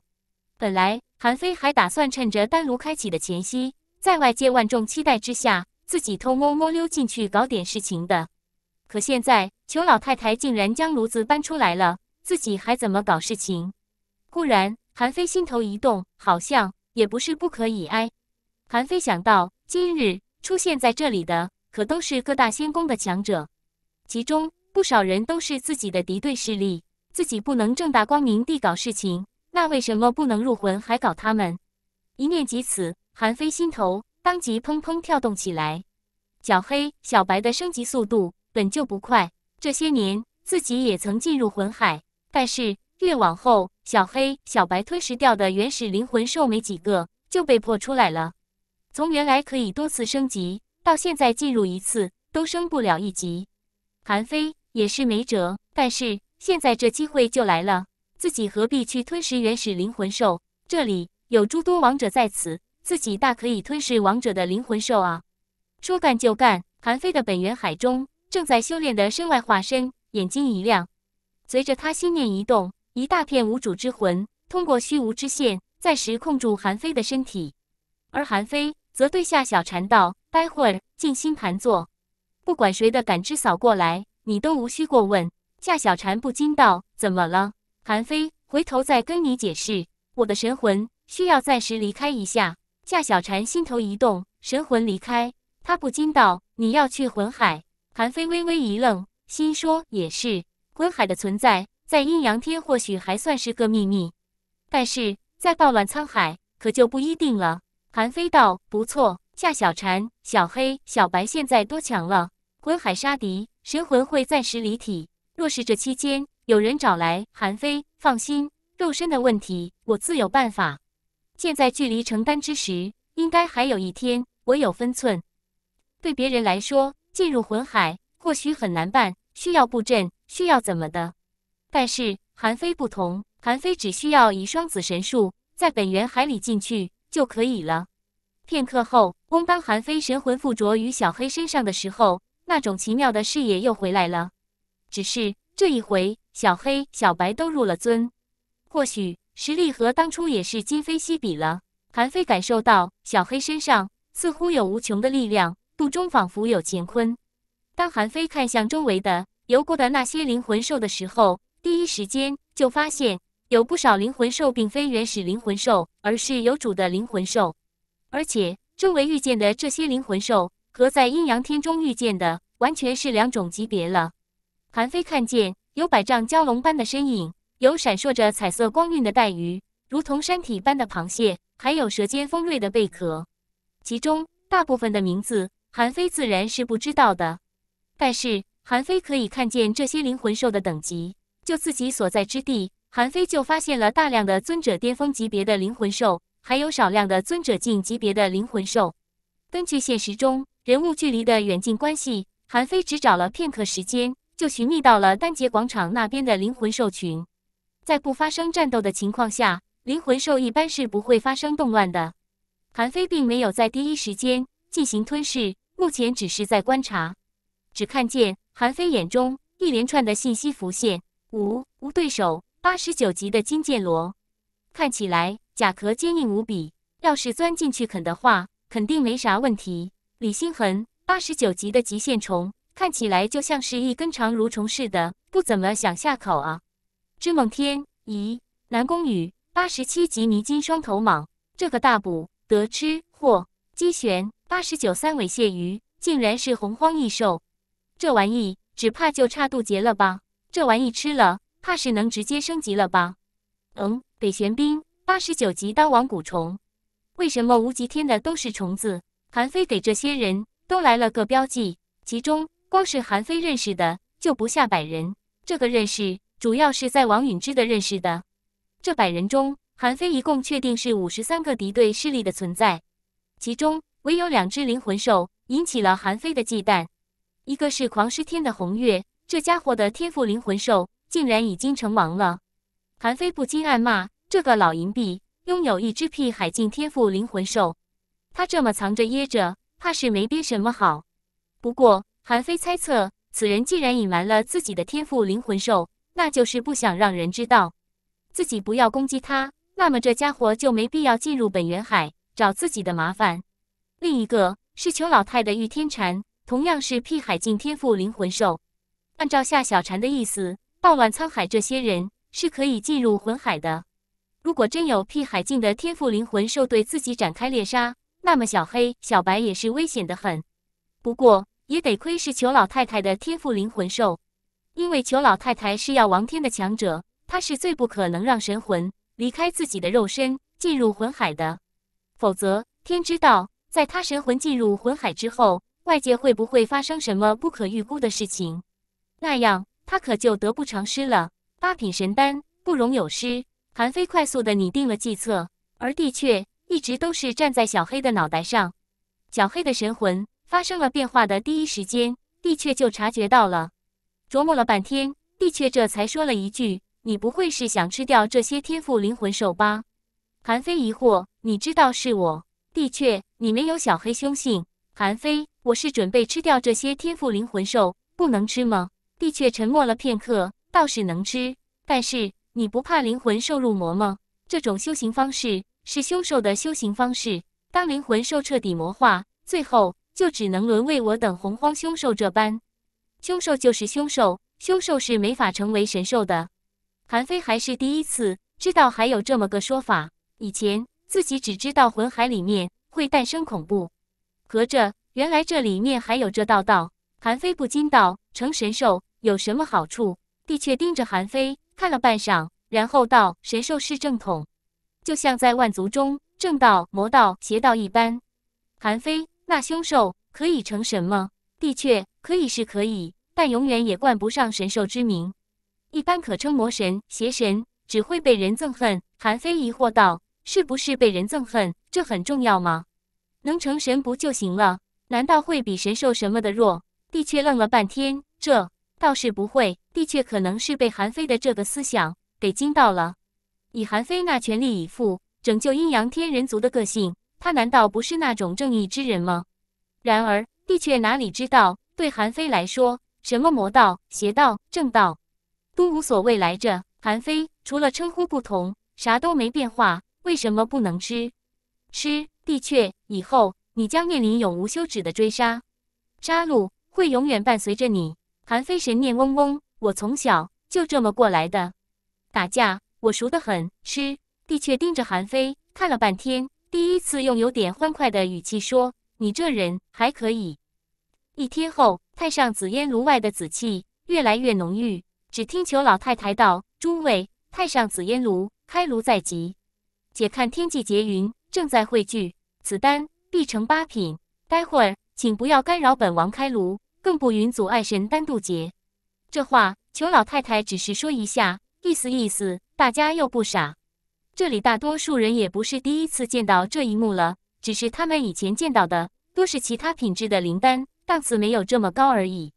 本来韩非还打算趁着丹炉开启的前夕，在外界万众期待之下，自己偷摸摸溜进去搞点事情的。可现在，裘老太太竟然将炉子搬出来了，自己还怎么搞事情？忽然。韩非心头一动，好像也不是不可以。哎，韩非想到，今日出现在这里的可都是各大仙宫的强者，其中不少人都是自己的敌对势力，自己不能正大光明地搞事情，那为什么不能入魂还搞他们？一念及此，韩非心头当即砰砰跳动起来。小黑、小白的升级速度本就不快，这些年自己也曾进入魂海，但是。越往后，小黑、小白吞噬掉的原始灵魂兽没几个，就被迫出来了。从原来可以多次升级，到现在进入一次都升不了一级，韩非也是没辙。但是现在这机会就来了，自己何必去吞噬原始灵魂兽？这里有诸多王者在此，自己大可以吞噬王者的灵魂兽啊！说干就干，韩非的本源海中正在修炼的身外化身，眼睛一亮，随着他心念一动。一大片无主之魂通过虚无之线暂时控住韩非的身体，而韩非则对夏小禅道：“待会儿静心盘坐，不管谁的感知扫过来，你都无需过问。”夏小禅不禁道：“怎么了？”韩非回头再跟你解释，我的神魂需要暂时离开一下。夏小禅心头一动，神魂离开，他不禁道：“你要去魂海？”韩非微微一愣，心说：“也是，魂海的存在。”在阴阳天或许还算是个秘密，但是在暴乱沧海可就不一定了。韩非道：“不错，夏小婵、小黑、小白现在多强了，魂海杀敌，神魂会暂时离体。若是这期间有人找来，韩非放心，肉身的问题我自有办法。现在距离承担之时应该还有一天，我有分寸。对别人来说，进入魂海或许很难办，需要布阵，需要怎么的？”但是韩非不同，韩非只需要以双子神术在本源海里进去就可以了。片刻后，当韩非神魂附着于小黑身上的时候，那种奇妙的视野又回来了。只是这一回，小黑、小白都入了尊，或许实力和当初也是今非昔比了。韩非感受到小黑身上似乎有无穷的力量，肚中仿佛有乾坤。当韩非看向周围的游过的那些灵魂兽的时候，第一时间就发现有不少灵魂兽并非原始灵魂兽，而是有主的灵魂兽，而且周围遇见的这些灵魂兽和在阴阳天中遇见的完全是两种级别了。韩非看见有百丈蛟龙般的身影，有闪烁着彩色光晕的带鱼，如同山体般的螃蟹，还有舌尖锋锐的贝壳。其中大部分的名字韩非自然是不知道的，但是韩非可以看见这些灵魂兽的等级。就自己所在之地，韩非就发现了大量的尊者巅峰级别的灵魂兽，还有少量的尊者境级别的灵魂兽。根据现实中人物距离的远近关系，韩非只找了片刻时间，就寻觅到了丹杰广场那边的灵魂兽群。在不发生战斗的情况下，灵魂兽一般是不会发生动乱的。韩非并没有在第一时间进行吞噬，目前只是在观察。只看见韩非眼中一连串的信息浮现。五无对手，八十九级的金剑螺，看起来甲壳坚硬无比，要是钻进去啃的话，肯定没啥问题。李星恒，八十九级的极限虫，看起来就像是一根长蠕虫似的，不怎么想下口啊。知梦天，咦？南宫羽，八十七级迷金双头蟒，这个大补得吃。货。姬玄，八十九三尾蟹鱼，竟然是洪荒异兽，这玩意只怕就差渡劫了吧。这玩意吃了，怕是能直接升级了吧？嗯，北玄冰八十九级刀王蛊虫，为什么无极天的都是虫子？韩非给这些人，都来了个标记。其中，光是韩非认识的，就不下百人。这个认识，主要是在王允之的认识的。这百人中，韩非一共确定是五十三个敌对势力的存在。其中，唯有两只灵魂兽引起了韩非的忌惮，一个是狂狮天的红月。这家伙的天赋灵魂兽竟然已经成王了，韩非不禁暗骂：“这个老银币拥有一只屁海境天赋灵魂兽，他这么藏着掖着，怕是没憋什么好。”不过，韩非猜测，此人既然隐瞒了自己的天赋灵魂兽，那就是不想让人知道自己不要攻击他，那么这家伙就没必要进入本源海找自己的麻烦。另一个是裘老太的御天蝉，同样是屁海境天赋灵魂兽。按照夏小禅的意思，傍晚沧海这些人是可以进入魂海的。如果真有辟海境的天赋灵魂兽对自己展开猎杀，那么小黑、小白也是危险的很。不过也得亏是裘老太太的天赋灵魂兽，因为裘老太太是药王天的强者，她是最不可能让神魂离开自己的肉身进入魂海的。否则天知道，在他神魂进入魂海之后，外界会不会发生什么不可预估的事情。那样他可就得不偿失了。八品神丹不容有失。韩非快速地拟定了计策，而帝阙一直都是站在小黑的脑袋上。小黑的神魂发生了变化的第一时间，帝阙就察觉到了。琢磨了半天，帝阙这才说了一句：“你不会是想吃掉这些天赋灵魂兽吧？”韩非疑惑：“你知道是我？”帝阙，你没有小黑凶性。”韩非：“我是准备吃掉这些天赋灵魂兽，不能吃吗？”的确沉默了片刻，倒是能吃。但是你不怕灵魂兽入魔吗？这种修行方式是凶兽的修行方式。当灵魂兽彻底魔化，最后就只能沦为我等洪荒凶兽这般。凶兽就是凶兽，凶兽是没法成为神兽的。韩非还是第一次知道还有这么个说法。以前自己只知道魂海里面会诞生恐怖，合着原来这里面还有这道道。韩非不禁道：“成神兽。”有什么好处？帝雀盯着韩非看了半晌，然后道：“神兽是正统，就像在万族中正道、魔道、邪道一般。韩非那凶兽可以成什么？帝雀可以是可以，但永远也冠不上神兽之名。一般可称魔神、邪神，只会被人憎恨。”韩非疑惑道：“是不是被人憎恨？这很重要吗？能成神不就行了？难道会比神兽什么的弱？”帝雀愣了半天，这。倒是不会，的确可能是被韩非的这个思想给惊到了。以韩非那全力以赴拯救阴阳天人族的个性，他难道不是那种正义之人吗？然而，的确哪里知道，对韩非来说，什么魔道、邪道、正道，都无所谓来着。韩非除了称呼不同，啥都没变化。为什么不能吃？吃的确，以后你将面临永无休止的追杀，杀戮会永远伴随着你。韩非神念嗡嗡，我从小就这么过来的，打架我熟得很。吃帝却盯着韩非看了半天，第一次用有点欢快的语气说：“你这人还可以。”一天后，太上紫烟炉外的紫气越来越浓郁。只听裘老太太道：“诸位，太上紫烟炉开炉在即，且看天际结云正在汇聚，此丹必成八品。待会儿请不要干扰本王开炉。”更不允阻碍神丹渡劫。这话，裘老太太只是说一下意思意思，大家又不傻。这里大多数人也不是第一次见到这一幕了，只是他们以前见到的都是其他品质的灵丹，档次没有这么高而已。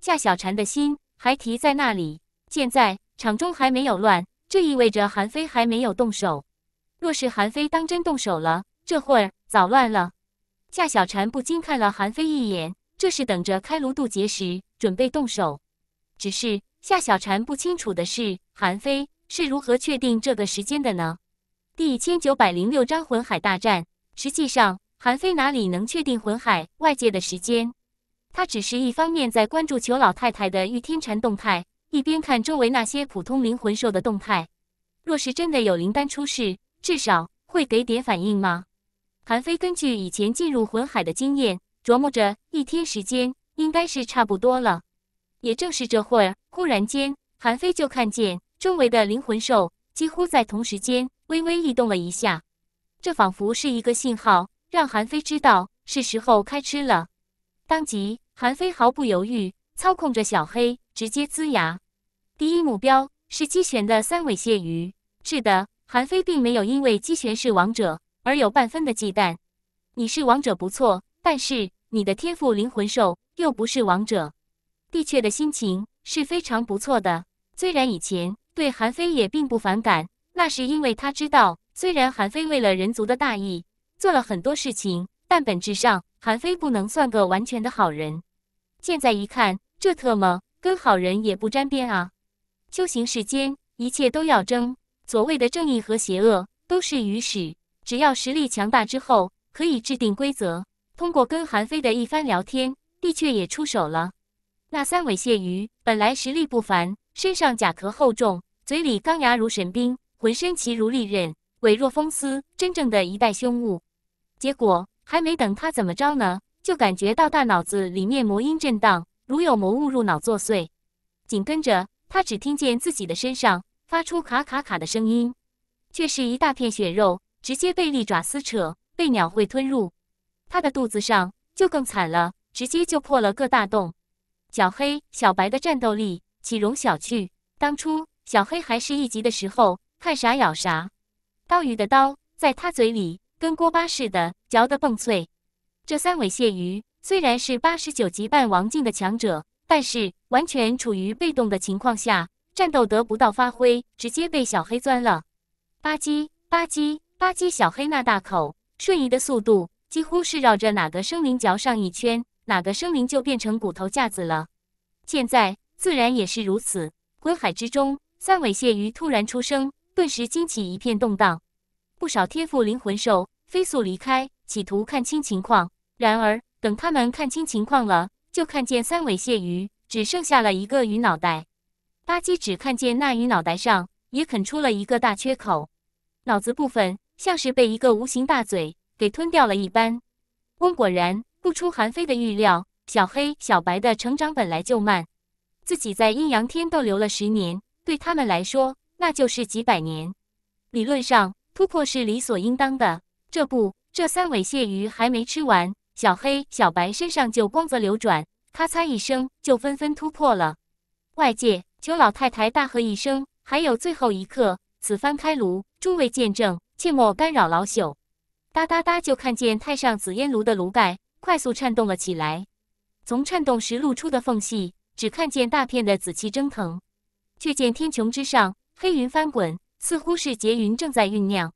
夏小婵的心还提在那里，现在场中还没有乱，这意味着韩非还没有动手。若是韩非当真动手了，这会儿早乱了。夏小婵不禁看了韩非一眼。这是等着开颅渡劫时准备动手，只是夏小禅不清楚的是，韩非是如何确定这个时间的呢？第一千九百零六章魂海大战。实际上，韩非哪里能确定魂海外界的时间？他只是一方面在关注裘老太太的玉天禅动态，一边看周围那些普通灵魂兽的动态。若是真的有灵丹出世，至少会给点反应吗？韩非根据以前进入魂海的经验。琢磨着一天时间应该是差不多了。也正是这会儿，忽然间，韩非就看见周围的灵魂兽几乎在同时间微微异动了一下。这仿佛是一个信号，让韩非知道是时候开吃了。当即，韩非毫不犹豫，操控着小黑直接龇牙。第一目标是姬玄的三尾蟹鱼。是的，韩非并没有因为姬玄是王者而有半分的忌惮。你是王者不错。但是你的天赋灵魂兽又不是王者，帝阙的心情是非常不错的。虽然以前对韩非也并不反感，那是因为他知道，虽然韩非为了人族的大义做了很多事情，但本质上韩非不能算个完全的好人。现在一看，这特么跟好人也不沾边啊！修行世间，一切都要争，所谓的正义和邪恶都是与史，只要实力强大之后，可以制定规则。通过跟韩非的一番聊天，的确也出手了。那三尾蟹鱼本来实力不凡，身上甲壳厚重，嘴里钢牙如神兵，浑身鳍如利刃，尾若风丝，真正的一代凶物。结果还没等他怎么着呢，就感觉到大脑子里面魔音震荡，如有魔物入脑作祟。紧跟着，他只听见自己的身上发出卡卡卡的声音，却是一大片血肉直接被利爪撕扯，被鸟喙吞入。他的肚子上就更惨了，直接就破了个大洞。小黑、小白的战斗力岂容小觑？当初小黑还是一级的时候，看啥咬啥。刀鱼的刀在他嘴里跟锅巴似的，嚼得蹦脆。这三尾蟹鱼虽然是八十九级半王境的强者，但是完全处于被动的情况下，战斗得不到发挥，直接被小黑钻了。吧唧吧唧吧唧，小黑那大口瞬移的速度。几乎是绕着哪个生灵嚼上一圈，哪个生灵就变成骨头架子了。现在自然也是如此。魂海之中，三尾蟹鱼突然出声，顿时惊起一片动荡。不少天赋灵魂兽飞速离开，企图看清情况。然而等他们看清情况了，就看见三尾蟹鱼只剩下了一个鱼脑袋。巴基只看见那鱼脑袋上也啃出了一个大缺口，脑子部分像是被一个无形大嘴。给吞掉了一般。果然不出韩非的预料，小黑、小白的成长本来就慢，自己在阴阳天逗留了十年，对他们来说那就是几百年。理论上突破是理所应当的。这不，这三尾蟹鱼还没吃完，小黑、小白身上就光泽流转，咔嚓一声就纷纷突破了。外界，求老太太大喝一声：“还有最后一刻，此番开炉，诸位见证，切莫干扰老朽。”哒哒哒，就看见太上紫烟炉的炉盖快速颤动了起来。从颤动时露出的缝隙，只看见大片的紫气蒸腾。却见天穹之上黑云翻滚，似乎是劫云正在酝酿。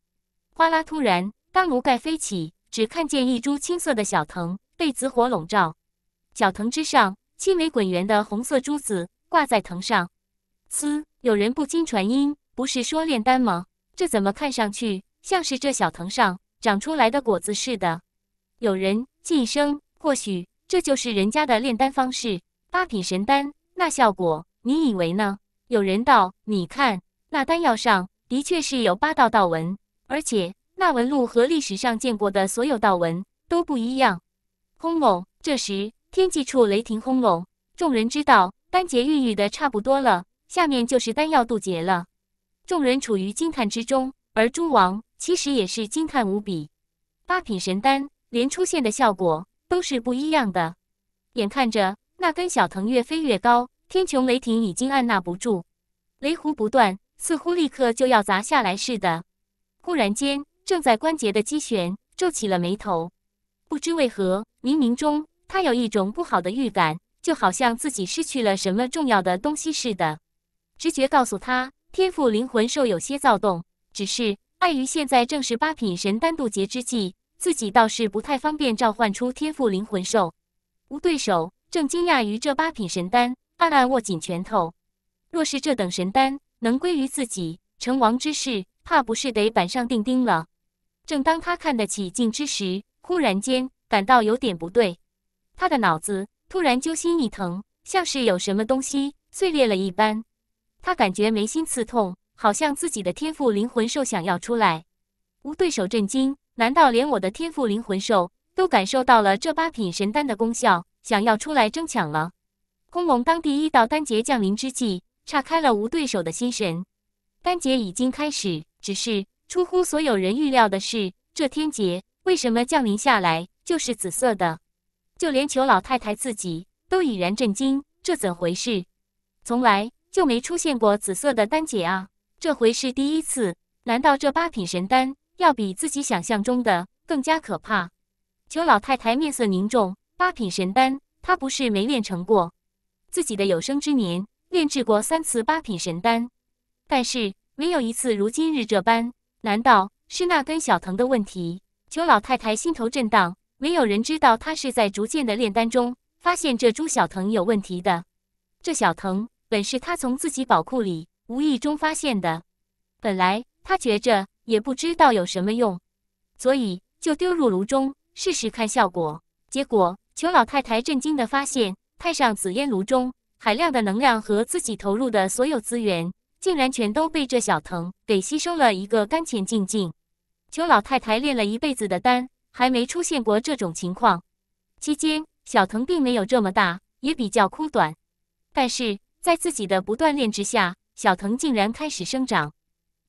哗啦！突然，当炉盖飞起，只看见一株青色的小藤被紫火笼罩。小藤之上，七枚滚圆的红色珠子挂在藤上。嘶！有人不禁传音：“不是说炼丹吗？这怎么看上去像是这小藤上？”长出来的果子似的。有人晋升，或许这就是人家的炼丹方式。八品神丹，那效果，你以为呢？有人道：“你看那丹药上，的确是有八道道纹，而且那纹路和历史上见过的所有道纹都不一样。”轰隆！这时天际处雷霆轰隆。众人知道丹劫孕育的差不多了，下面就是丹药渡劫了。众人处于惊叹之中。而诸王其实也是惊叹无比，八品神丹连出现的效果都是不一样的。眼看着那根小藤越飞越高，天穹雷霆已经按捺不住，雷弧不断，似乎立刻就要砸下来似的。忽然间，正在关节的姬玄皱起了眉头，不知为何，冥冥中他有一种不好的预感，就好像自己失去了什么重要的东西似的。直觉告诉他，天赋灵魂兽有些躁动。只是碍于现在正是八品神丹渡劫之际，自己倒是不太方便召唤出天赋灵魂兽。无对手，正惊讶于这八品神丹，暗暗握紧拳头。若是这等神丹能归于自己，成王之事怕不是得板上钉钉了。正当他看得起劲之时，忽然间感到有点不对，他的脑子突然揪心一疼，像是有什么东西碎裂了一般。他感觉眉心刺痛。好像自己的天赋灵魂兽想要出来，无对手震惊。难道连我的天赋灵魂兽都感受到了这八品神丹的功效，想要出来争抢了？空龙当第一道丹劫降临之际，岔开了无对手的心神。丹劫已经开始，只是出乎所有人预料的是，这天劫为什么降临下来就是紫色的？就连裘老太太自己都已然震惊，这怎回事？从来就没出现过紫色的丹劫啊！这回是第一次，难道这八品神丹要比自己想象中的更加可怕？裘老太太面色凝重，八品神丹，她不是没炼成过，自己的有生之年炼制过三次八品神丹，但是没有一次如今日这般。难道是那根小藤的问题？裘老太太心头震荡。没有人知道她是在逐渐的炼丹中发现这株小藤有问题的。这小藤本是她从自己宝库里。无意中发现的，本来他觉着也不知道有什么用，所以就丢入炉中试试看效果。结果裘老太太震惊的发现，太上紫烟炉中海量的能量和自己投入的所有资源，竟然全都被这小藤给吸收了一个干干净净。裘老太太练了一辈子的丹，还没出现过这种情况。期间小藤并没有这么大，也比较枯短，但是在自己的不断炼之下。小藤竟然开始生长，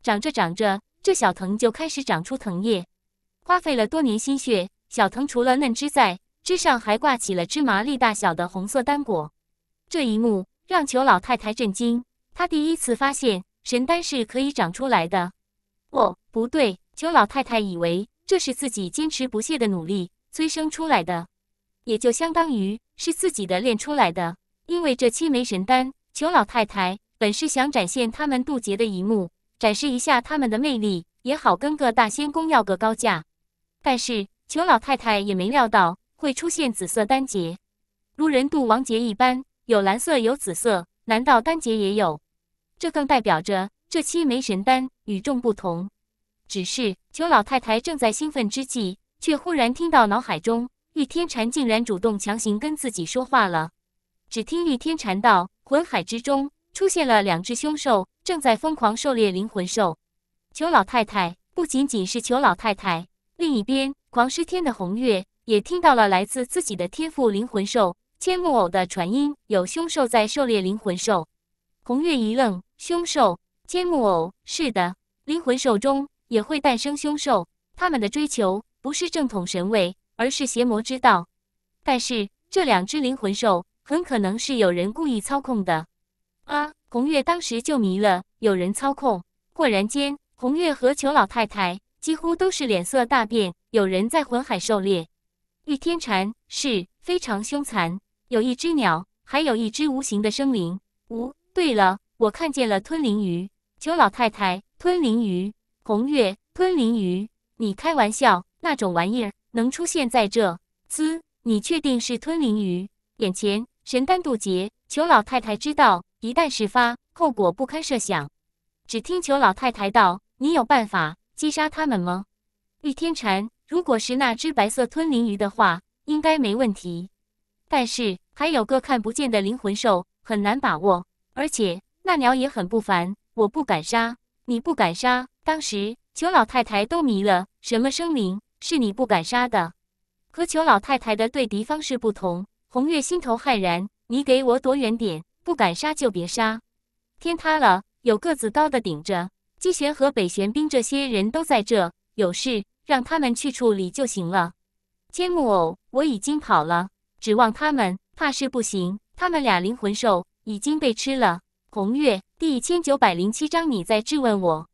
长着长着，这小藤就开始长出藤叶。花费了多年心血，小藤除了嫩枝在枝上，还挂起了芝麻粒大小的红色丹果。这一幕让裘老太太震惊，她第一次发现神丹是可以长出来的。哦，不对，裘老太太以为这是自己坚持不懈的努力催生出来的，也就相当于是自己的练出来的。因为这七枚神丹，裘老太太。本是想展现他们渡劫的一幕，展示一下他们的魅力，也好跟个大仙公要个高价。但是裘老太太也没料到会出现紫色丹劫，如人渡王劫一般，有蓝色，有紫色，难道丹劫也有？这更代表着这七枚神丹与众不同。只是裘老太太正在兴奋之际，却忽然听到脑海中玉天禅竟然主动强行跟自己说话了。只听玉天禅道：“魂海之中。”出现了两只凶兽，正在疯狂狩猎灵魂兽。裘老太太不仅仅是裘老太太，另一边狂狮天的红月也听到了来自自己的天赋灵魂兽千木偶的传音：有凶兽在狩猎灵魂兽。红月一愣：凶兽？千木偶？是的，灵魂兽中也会诞生凶兽，他们的追求不是正统神位，而是邪魔之道。但是这两只灵魂兽很可能是有人故意操控的。啊！红月当时就迷了，有人操控。忽然间，红月和裘老太太几乎都是脸色大变。有人在魂海狩猎，玉天蟾是非常凶残。有一只鸟，还有一只无形的生灵。唔，对了，我看见了吞灵鱼。裘老太太，吞灵鱼！红月，吞灵鱼！你开玩笑？那种玩意儿能出现在这？滋！你确定是吞灵鱼？眼前神丹渡劫，裘老太太知道。一旦事发，后果不堪设想。只听裘老太太道：“你有办法击杀他们吗？”玉天蝉，如果是那只白色吞灵鱼的话，应该没问题。但是还有个看不见的灵魂兽，很难把握。而且那鸟也很不凡，我不敢杀，你不敢杀。当时裘老太太都迷了，什么生灵是你不敢杀的？和裘老太太的对敌方式不同，红月心头骇然：“你给我躲远点！”不敢杀就别杀，天塌了有个子高的顶着。姬玄和北玄冰这些人都在这，有事让他们去处理就行了。千木偶，我已经跑了，指望他们怕是不行。他们俩灵魂兽已经被吃了。红月第一千九百零七章，你在质问我？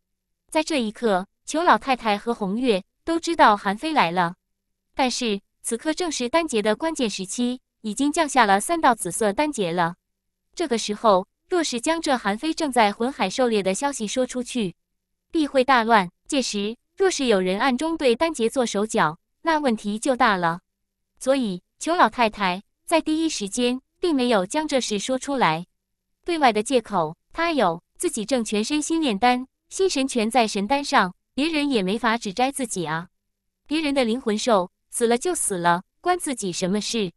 在这一刻，裘老太太和红月都知道韩非来了，但是此刻正是丹劫的关键时期，已经降下了三道紫色丹劫了。这个时候，若是将这韩非正在魂海狩猎的消息说出去，必会大乱。届时，若是有人暗中对丹杰做手脚，那问题就大了。所以，裘老太太在第一时间并没有将这事说出来。对外的借口，她有，自己正全身心炼丹，心神全在神丹上，别人也没法指摘自己啊。别人的灵魂兽死了就死了，关自己什么事？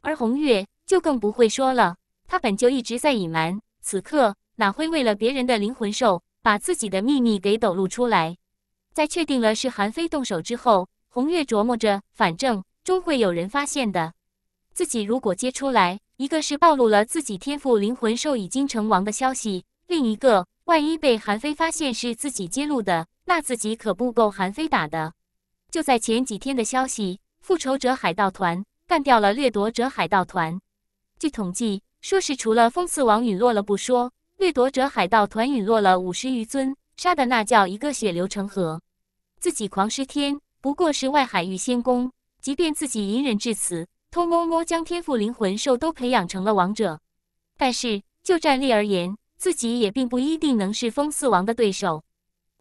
而红月就更不会说了。他本就一直在隐瞒，此刻哪会为了别人的灵魂兽把自己的秘密给抖露出来？在确定了是韩非动手之后，红月琢磨着，反正终会有人发现的。自己如果揭出来，一个是暴露了自己天赋灵魂兽已经成王的消息，另一个万一被韩非发现是自己揭露的，那自己可不够韩非打的。就在前几天的消息，复仇者海盗团干掉了掠夺者海盗团，据统计。说是除了风四王陨落了不说，掠夺者海盗团陨落了五十余尊，杀的那叫一个血流成河。自己狂狮天不过是外海域仙宫，即便自己隐忍至此，偷摸摸将天赋灵魂兽都培养成了王者，但是就战力而言，自己也并不一定能是风四王的对手。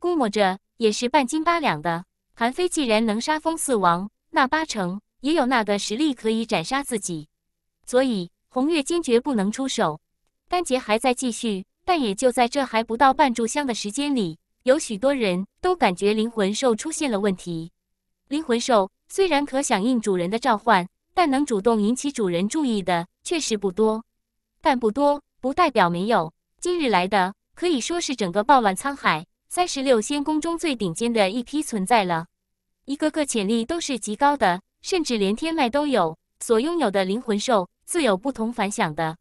估摸着也是半斤八两的。韩非既然能杀风四王，那八成也有那个实力可以斩杀自己，所以。红月坚决不能出手，丹劫还在继续，但也就在这还不到半炷香的时间里，有许多人都感觉灵魂兽出现了问题。灵魂兽虽然可响应主人的召唤，但能主动引起主人注意的确实不多。但不多不代表没有，今日来的可以说是整个暴乱沧海三十六仙宫中最顶尖的一批存在了，一个个潜力都是极高的，甚至连天脉都有，所拥有的灵魂兽。自有不同凡响的。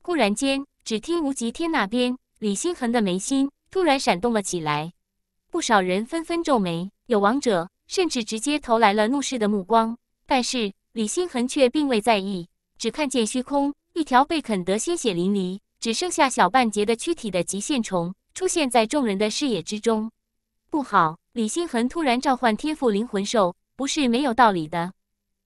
忽然间，只听无极天那边，李星恒的眉心突然闪动了起来，不少人纷纷皱眉，有王者甚至直接投来了怒视的目光。但是李星恒却并未在意，只看见虚空一条被啃得鲜血淋漓，只剩下小半截的躯体的极限虫出现在众人的视野之中。不好！李星恒突然召唤天赋灵魂兽，不是没有道理的。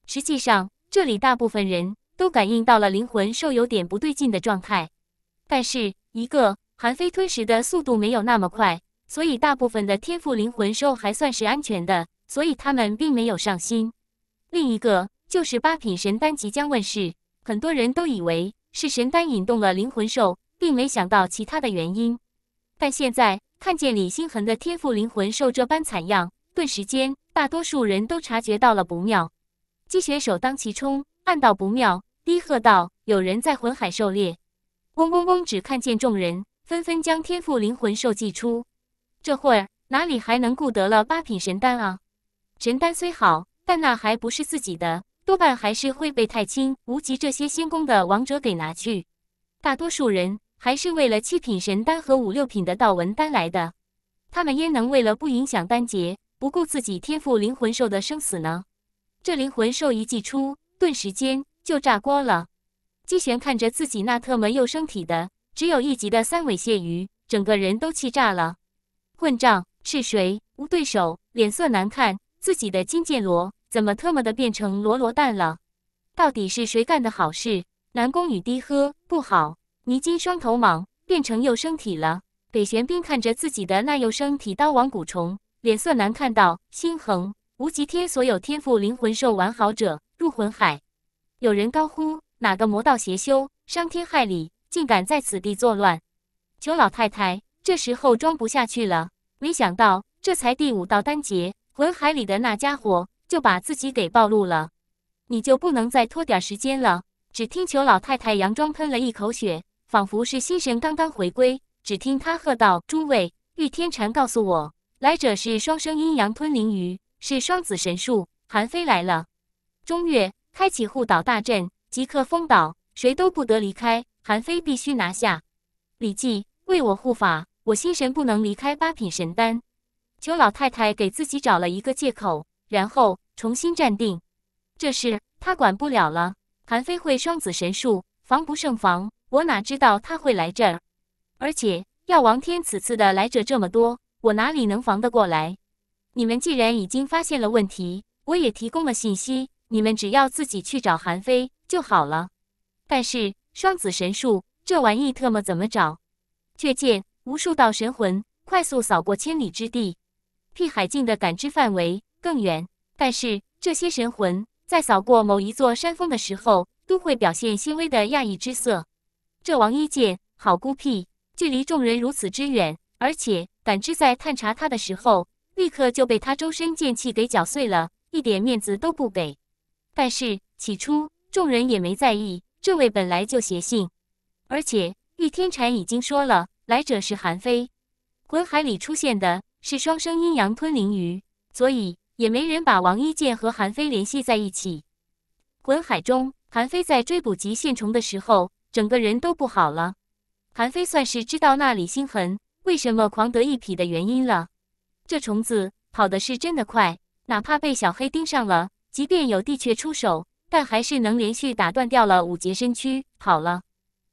实际上，这里大部分人。都感应到了灵魂兽有点不对劲的状态，但是一个韩非吞食的速度没有那么快，所以大部分的天赋灵魂兽还算是安全的，所以他们并没有上心。另一个就是八品神丹即将问世，很多人都以为是神丹引动了灵魂兽，并没想到其他的原因。但现在看见李星恒的天赋灵魂兽这般惨样，顿时间大多数人都察觉到了不妙。姬雪首当其冲，暗道不妙。低喝道：“有人在魂海狩猎。”嗡嗡嗡！只看见众人纷纷将天赋灵魂兽祭出。这会儿哪里还能顾得了八品神丹啊？神丹虽好，但那还不是自己的，多半还是会被太清、无极这些仙宫的王者给拿去。大多数人还是为了七品神丹和五六品的道文丹来的。他们焉能为了不影响丹劫，不顾自己天赋灵魂兽的生死呢？这灵魂兽一祭出，顿时间。就炸锅了，姬玄看着自己那特么幼生体的只有一级的三尾蟹鱼，整个人都气炸了。混账，是谁无对手？脸色难看，自己的金剑罗怎么特么的变成罗罗蛋了？到底是谁干的好事？南宫雨滴呵，不好，泥金双头蟒变成幼生体了。北玄冰看着自己的那幼生体刀王蛊虫，脸色难看到心横无极天所有天赋灵魂兽完好者入魂海。有人高呼：“哪个魔道邪修，伤天害理，竟敢在此地作乱！”裘老太太这时候装不下去了。没想到，这才第五道丹劫，魂海里的那家伙就把自己给暴露了。你就不能再拖点时间了？只听裘老太太佯装喷了一口血，仿佛是心神刚刚回归。只听他喝道：“诸位，玉天禅告诉我，来者是双生阴阳吞灵鱼，是双子神术，韩非来了，中月开启护岛大阵，即刻封岛，谁都不得离开。韩非必须拿下。李记为我护法，我心神不能离开八品神丹。裘老太太给自己找了一个借口，然后重新站定。这事她管不了了。韩非会双子神术，防不胜防。我哪知道他会来这儿？而且药王天此次的来者这么多，我哪里能防得过来？你们既然已经发现了问题，我也提供了信息。你们只要自己去找韩非就好了，但是双子神树这玩意特么怎么找？却见无数道神魂快速扫过千里之地，辟海境的感知范围更远，但是这些神魂在扫过某一座山峰的时候，都会表现轻微的讶异之色。这王一剑好孤僻，距离众人如此之远，而且感知在探查他的时候，立刻就被他周身剑气给搅碎了，一点面子都不给。但是起初众人也没在意，这位本来就邪性，而且玉天禅已经说了，来者是韩非，滚海里出现的是双生阴阳吞灵鱼，所以也没人把王一剑和韩非联系在一起。滚海中，韩非在追捕极限虫的时候，整个人都不好了。韩非算是知道那里心痕，为什么狂得一匹的原因了。这虫子跑的是真的快，哪怕被小黑盯上了。即便有地雀出手，但还是能连续打断掉了五节身躯，跑了。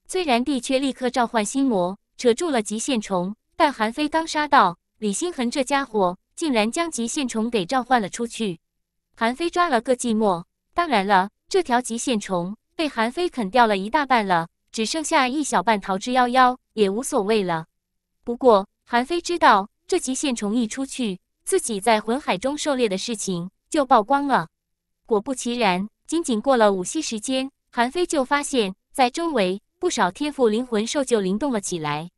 虽然地雀立刻召唤心魔，扯住了极限虫，但韩非刚杀到，李星恒这家伙竟然将极限虫给召唤了出去。韩非抓了个寂寞。当然了，这条极限虫被韩非啃掉了一大半了，只剩下一小半逃之夭夭，也无所谓了。不过韩非知道，这极限虫一出去，自己在魂海中狩猎的事情就曝光了。果不其然，仅仅过了午息时间，韩非就发现，在周围不少天赋灵魂兽就灵动了起来。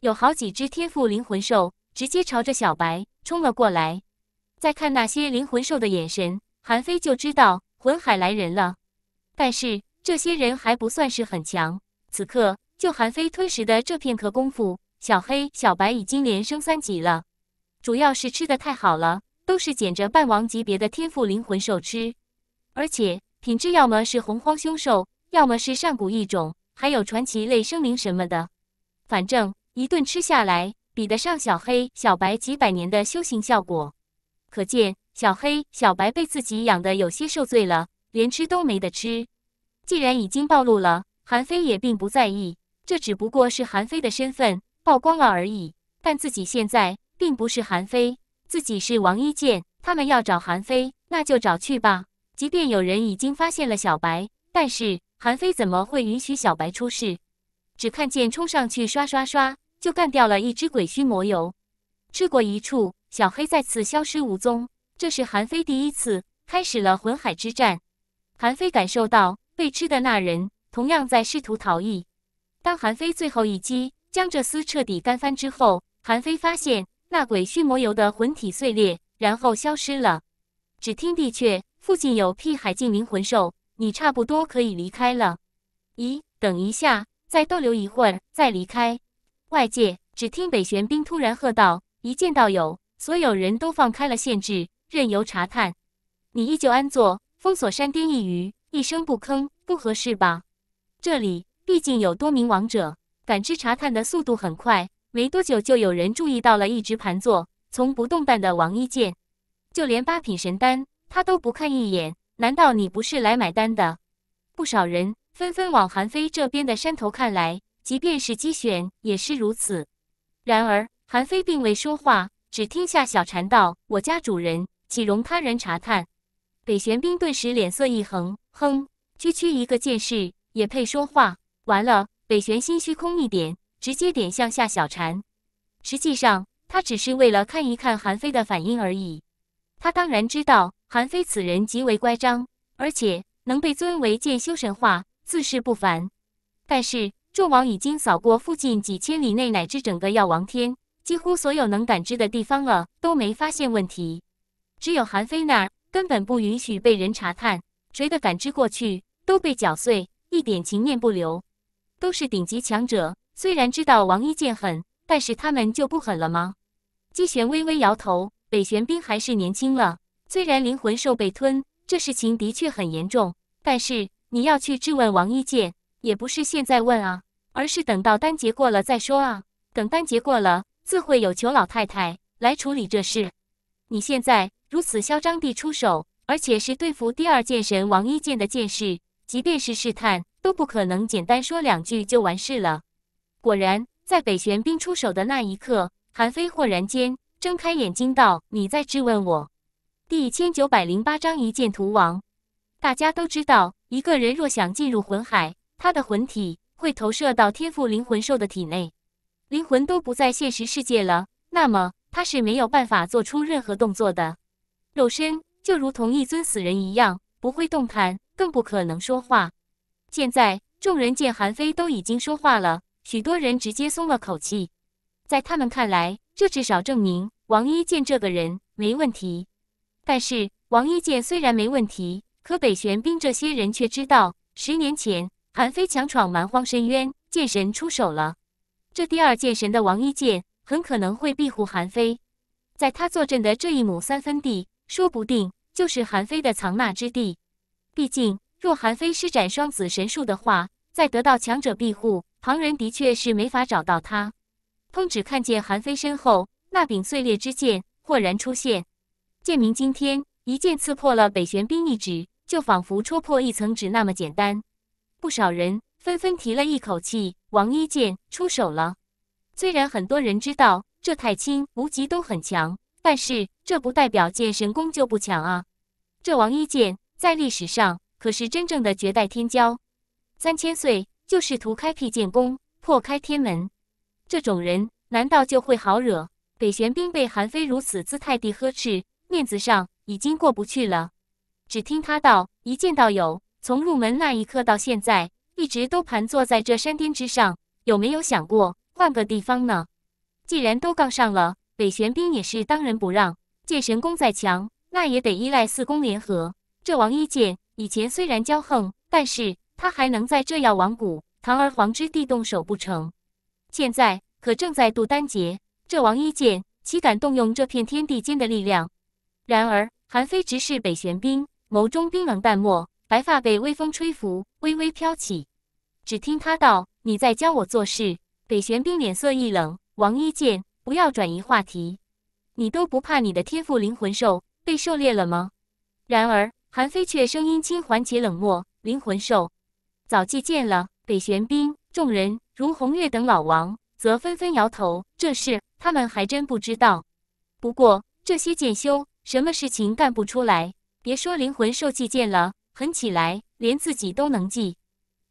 有好几只天赋灵魂兽直接朝着小白冲了过来。再看那些灵魂兽的眼神，韩非就知道魂海来人了。但是这些人还不算是很强。此刻，就韩非吞食的这片刻功夫，小黑、小白已经连升三级了。主要是吃的太好了，都是捡着半王级别的天赋灵魂兽吃。而且品质要么是洪荒凶兽，要么是上古异种，还有传奇类生灵什么的。反正一顿吃下来，比得上小黑小白几百年的修行效果。可见小黑小白被自己养的有些受罪了，连吃都没得吃。既然已经暴露了，韩非也并不在意，这只不过是韩非的身份曝光了而已。但自己现在并不是韩非，自己是王一剑。他们要找韩非，那就找去吧。即便有人已经发现了小白，但是韩非怎么会允许小白出事？只看见冲上去刷刷刷，就干掉了一只鬼须魔游。吃过一处，小黑再次消失无踪。这是韩非第一次开始了魂海之战。韩非感受到被吃的那人同样在试图逃逸。当韩非最后一击将这厮彻底干翻之后，韩非发现那鬼须魔游的魂体碎裂，然后消失了。只听地雀。附近有辟海境灵魂兽，你差不多可以离开了。咦，等一下，再逗留一会儿再离开。外界只听北玄冰突然喝道：“一见到有，所有人都放开了限制，任由查探。你依旧安坐，封锁山巅一隅，一声不吭，不合适吧？这里毕竟有多名王者，感知查探的速度很快，没多久就有人注意到了一直盘坐、从不动弹的王一剑，就连八品神丹。他都不看一眼，难道你不是来买单的？不少人纷纷往韩非这边的山头看来，即便是姬选也是如此。然而韩非并未说话，只听夏小禅道：“我家主人岂容他人查探？”北玄冰顿时脸色一横，哼，区区一个剑士也配说话？完了！北玄心虚，空一点，直接点向夏小禅。实际上，他只是为了看一看韩非的反应而已。他当然知道。韩非此人极为乖张，而且能被尊为剑修神话，自是不凡。但是纣王已经扫过附近几千里内，乃至整个药王天，几乎所有能感知的地方了，都没发现问题。只有韩非那儿根本不允许被人查探，谁的感知过去都被搅碎，一点情面不留。都是顶级强者，虽然知道王一剑狠，但是他们就不狠了吗？姬玄微微摇头，北玄冰还是年轻了。虽然灵魂兽被吞，这事情的确很严重，但是你要去质问王一剑，也不是现在问啊，而是等到丹劫过了再说啊。等丹劫过了，自会有裘老太太来处理这事。你现在如此嚣张地出手，而且是对付第二剑神王一剑的剑士，即便是试探，都不可能简单说两句就完事了。果然，在北玄冰出手的那一刻，韩非豁然间睁开眼睛道：“你在质问我？”第一千九百零八章一剑屠王。大家都知道，一个人若想进入魂海，他的魂体会投射到天赋灵魂兽的体内，灵魂都不在现实世界了，那么他是没有办法做出任何动作的。肉身就如同一尊死人一样，不会动弹，更不可能说话。现在众人见韩非都已经说话了，许多人直接松了口气。在他们看来，这至少证明王一剑这个人没问题。但是王一剑虽然没问题，可北玄冰这些人却知道，十年前韩非强闯蛮荒深渊，剑神出手了。这第二剑神的王一剑很可能会庇护韩非，在他坐镇的这一亩三分地，说不定就是韩非的藏纳之地。毕竟，若韩非施展双子神术的话，在得到强者庇护，旁人的确是没法找到他。通只看见韩非身后那柄碎裂之剑豁然出现。剑明今天一剑刺破了北玄冰一指，就仿佛戳破一层纸那么简单。不少人纷纷提了一口气。王一剑出手了。虽然很多人知道这太清无极都很强，但是这不代表剑神功就不强啊。这王一剑在历史上可是真正的绝代天骄，三千岁就试图开辟剑功，破开天门。这种人难道就会好惹？北玄冰被韩非如此姿态地呵斥。面子上已经过不去了，只听他道：“一见到有，从入门那一刻到现在，一直都盘坐在这山巅之上，有没有想过换个地方呢？既然都杠上了，北玄冰也是当仁不让。见神功再强，那也得依赖四宫联合。这王一剑以前虽然骄横，但是他还能在这药王谷堂而皇之地动手不成？现在可正在渡丹劫，这王一剑岂敢动用这片天地间的力量？”然而，韩非直视北玄冰，眸中冰冷淡漠，白发被微风吹拂，微微飘起。只听他道：“你在教我做事。”北玄冰脸色一冷：“王一剑，不要转移话题。你都不怕你的天赋灵魂兽被狩猎了吗？”然而，韩非却声音轻缓且冷漠：“灵魂兽早祭见了。”北玄冰、众人如红月等老王则纷纷摇头：“这事他们还真不知道。”不过，这些剑修。什么事情干不出来？别说灵魂兽祭剑了，狠起来连自己都能祭。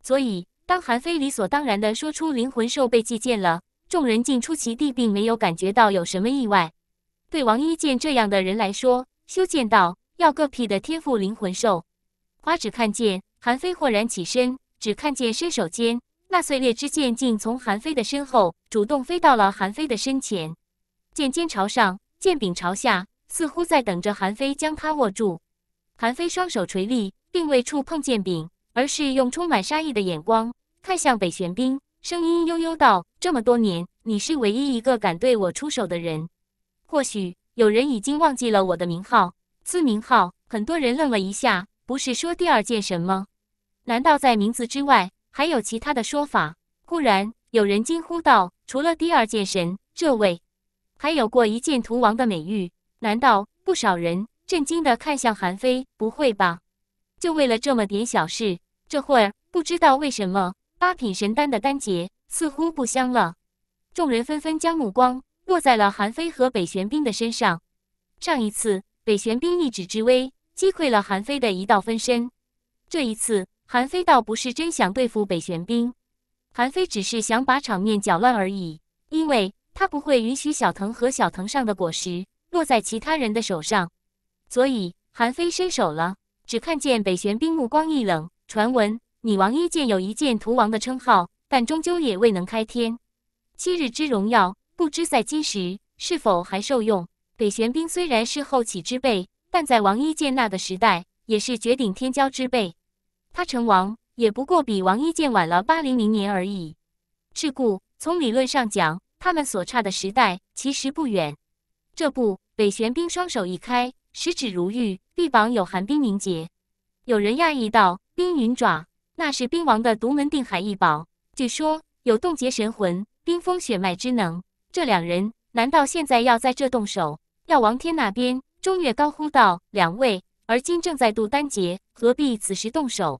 所以，当韩非理所当然地说出灵魂兽被祭剑了，众人竟出奇地并没有感觉到有什么意外。对王一剑这样的人来说，修剑道要个屁的天赋灵魂兽。花只看见韩非豁然起身，只看见伸手间，那碎裂之剑竟从韩非的身后主动飞到了韩非的身前，剑尖朝上，剑柄朝下。似乎在等着韩非将他握住。韩非双手垂立，并未触碰剑柄，而是用充满杀意的眼光看向北玄冰，声音悠悠道：“这么多年，你是唯一一个敢对我出手的人。或许有人已经忘记了我的名号、字名号。”很多人愣了一下，不是说第二剑神吗？难道在名字之外还有其他的说法？忽然，有人惊呼道：“除了第二剑神，这位还有过一剑屠王的美誉。”难道不少人震惊的看向韩非？不会吧！就为了这么点小事，这会儿不知道为什么八品神丹的丹劫似乎不香了。众人纷纷将目光落在了韩非和北玄冰的身上。上一次，北玄冰一指之威击溃了韩非的一道分身。这一次，韩非倒不是真想对付北玄冰，韩非只是想把场面搅乱而已，因为他不会允许小藤和小藤上的果实。落在其他人的手上，所以韩非伸手了，只看见北玄冰目光一冷。传闻你王一剑有一剑屠王的称号，但终究也未能开天。七日之荣耀，不知在今时是否还受用。北玄冰虽然是后起之辈，但在王一剑那个时代，也是绝顶天骄之辈。他成王，也不过比王一剑晚了八零零年而已。是故，从理论上讲，他们所差的时代其实不远。这不，北玄冰双手一开，十指如玉，臂膀有寒冰凝结。有人讶异道：“冰云爪，那是冰王的独门定海异宝，据说有冻结神魂、冰封血脉之能。”这两人难道现在要在这动手？药王天那边，中月高呼道：“两位，而今正在渡丹劫，何必此时动手？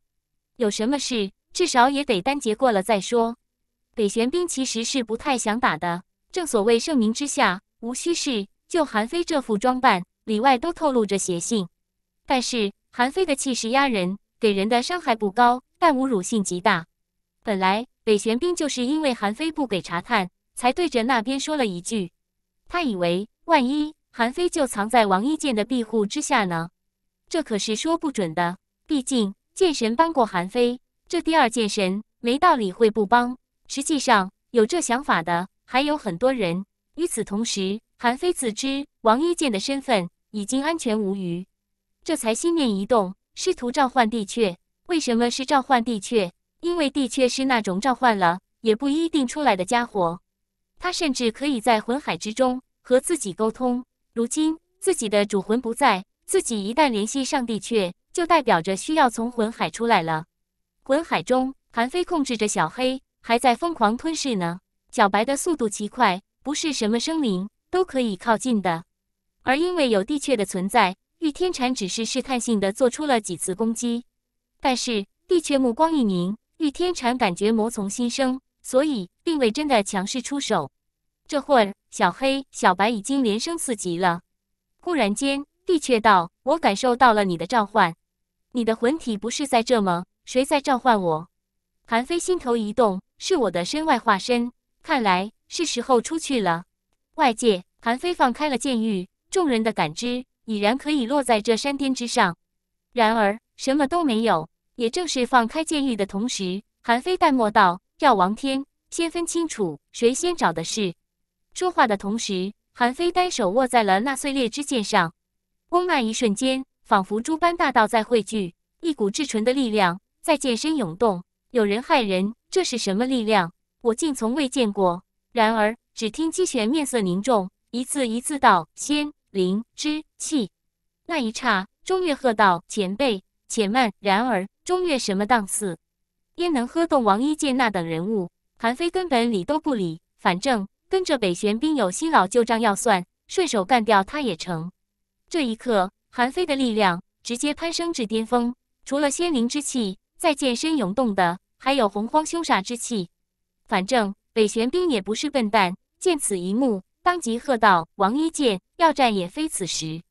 有什么事，至少也得丹劫过了再说。”北玄冰其实是不太想打的，正所谓盛名之下，无虚事。就韩非这副装扮，里外都透露着邪性。但是韩非的气势压人，给人的伤害不高，但侮辱性极大。本来北玄冰就是因为韩非不给查探，才对着那边说了一句。他以为万一韩非就藏在王一剑的庇护之下呢？这可是说不准的。毕竟剑神帮过韩非，这第二剑神没道理会不帮。实际上有这想法的还有很多人。与此同时。韩非自知王一剑的身份已经安全无虞，这才心念一动，试图召唤帝阙。为什么是召唤帝阙？因为帝阙是那种召唤了也不一定出来的家伙。他甚至可以在魂海之中和自己沟通。如今自己的主魂不在，自己一旦联系上帝阙，就代表着需要从魂海出来了。魂海中，韩非控制着小黑，还在疯狂吞噬呢。小白的速度奇快，不是什么生灵。都可以靠近的，而因为有地雀的存在，玉天禅只是试探性的做出了几次攻击，但是地雀目光一凝，玉天禅感觉魔从心生，所以并未真的强势出手。这会儿，小黑、小白已经连升四级了。忽然间，地雀道：“我感受到了你的召唤，你的魂体不是在这吗？谁在召唤我？”韩飞心头一动，是我的身外化身，看来是时候出去了。外界，韩非放开了剑狱，众人的感知已然可以落在这山巅之上。然而，什么都没有。也正是放开剑狱的同时，韩非淡漠道：“要王天，先分清楚谁先找的事。”说话的同时，韩非单手握在了那碎裂之剑上，嗡！那一瞬间，仿佛诸般大道在汇聚，一股至纯的力量在剑身涌动。有人害人，这是什么力量？我竟从未见过。然而。只听姬玄面色凝重，一字一字道：“仙灵之气。”那一刹，钟岳喝道：“前辈，且慢！”然而，钟岳什么档次，焉能喝动王一介那等人物？韩非根本理都不理，反正跟着北玄兵有新老旧账要算，顺手干掉他也成。这一刻，韩非的力量直接攀升至巅峰，除了仙灵之气，再剑身涌动的还有洪荒凶煞之气。反正北玄兵也不是笨蛋。见此一幕，当即喝道：“王一剑，要战也非此时。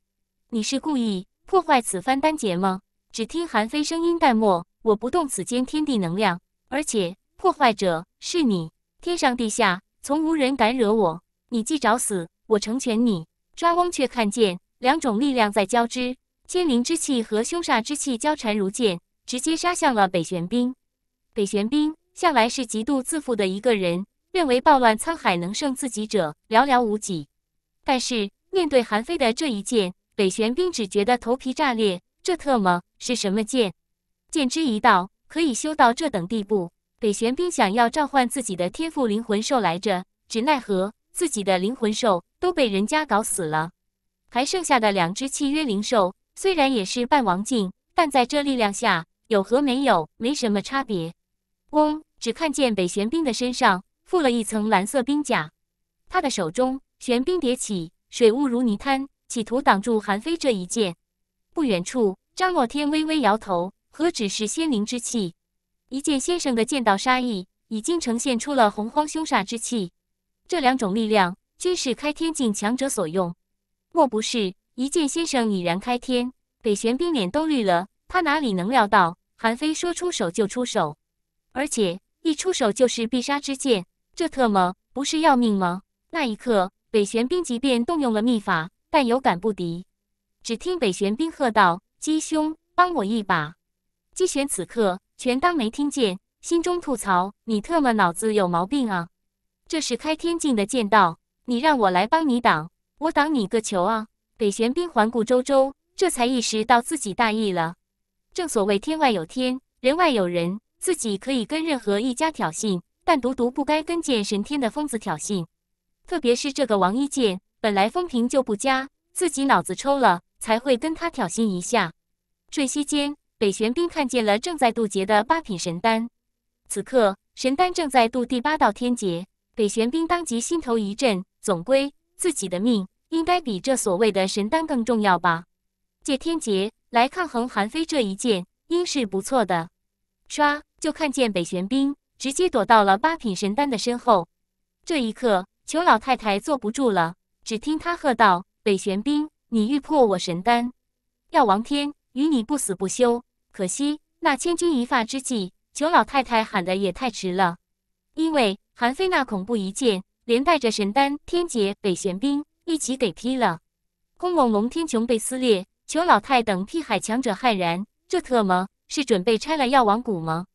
你是故意破坏此番丹劫吗？”只听韩非声音淡漠：“我不动此间天地能量，而且破坏者是你。天上地下，从无人敢惹我。你既找死，我成全你。”抓翁却看见两种力量在交织，天灵之气和凶煞之气交缠如剑，直接杀向了北玄冰。北玄冰向来是极度自负的一个人。认为暴乱沧海能胜自己者寥寥无几，但是面对韩非的这一剑，北玄冰只觉得头皮炸裂。这特么是什么剑？剑之一道可以修到这等地步？北玄冰想要召唤自己的天赋灵魂兽来着，只奈何自己的灵魂兽都被人家搞死了。还剩下的两只契约灵兽虽然也是半王境，但在这力量下有和没有没什么差别。嗡，只看见北玄冰的身上。附了一层蓝色冰甲，他的手中玄冰叠起，水雾如泥滩，企图挡住韩非这一剑。不远处，张若天微微摇头：，何止是仙灵之气，一剑先生的剑道杀意已经呈现出了洪荒凶煞之气。这两种力量均是开天境强者所用，莫不是一剑先生已然开天？北玄冰脸都绿了，他哪里能料到韩非说出手就出手，而且一出手就是必杀之剑。这特么不是要命吗？那一刻，北玄冰即便动用了秘法，但有感不敌。只听北玄冰喝道：“姬兄，帮我一把！”姬玄此刻全当没听见，心中吐槽：“你特么脑子有毛病啊！这是开天境的剑道，你让我来帮你挡，我挡你个球啊！”北玄冰环顾周周，这才意识到自己大意了。正所谓天外有天，人外有人，自己可以跟任何一家挑衅。但独独不该跟剑神天的疯子挑衅，特别是这个王一剑，本来风评就不佳，自己脑子抽了才会跟他挑衅一下。瞬息间，北玄冰看见了正在渡劫的八品神丹，此刻神丹正在渡第八道天劫，北玄冰当即心头一震，总归自己的命应该比这所谓的神丹更重要吧？借天劫来抗衡韩非这一剑，应是不错的。唰，就看见北玄冰。直接躲到了八品神丹的身后。这一刻，裘老太太坐不住了，只听他喝道：“北玄冰，你欲破我神丹？药王天与你不死不休！可惜那千钧一发之际，裘老太太喊的也太迟了，因为韩非那恐怖一剑，连带着神丹、天劫、北玄冰一起给劈了。空隆隆，天穹被撕裂，裘老太等替海强者骇然：这特么是准备拆了药王谷吗？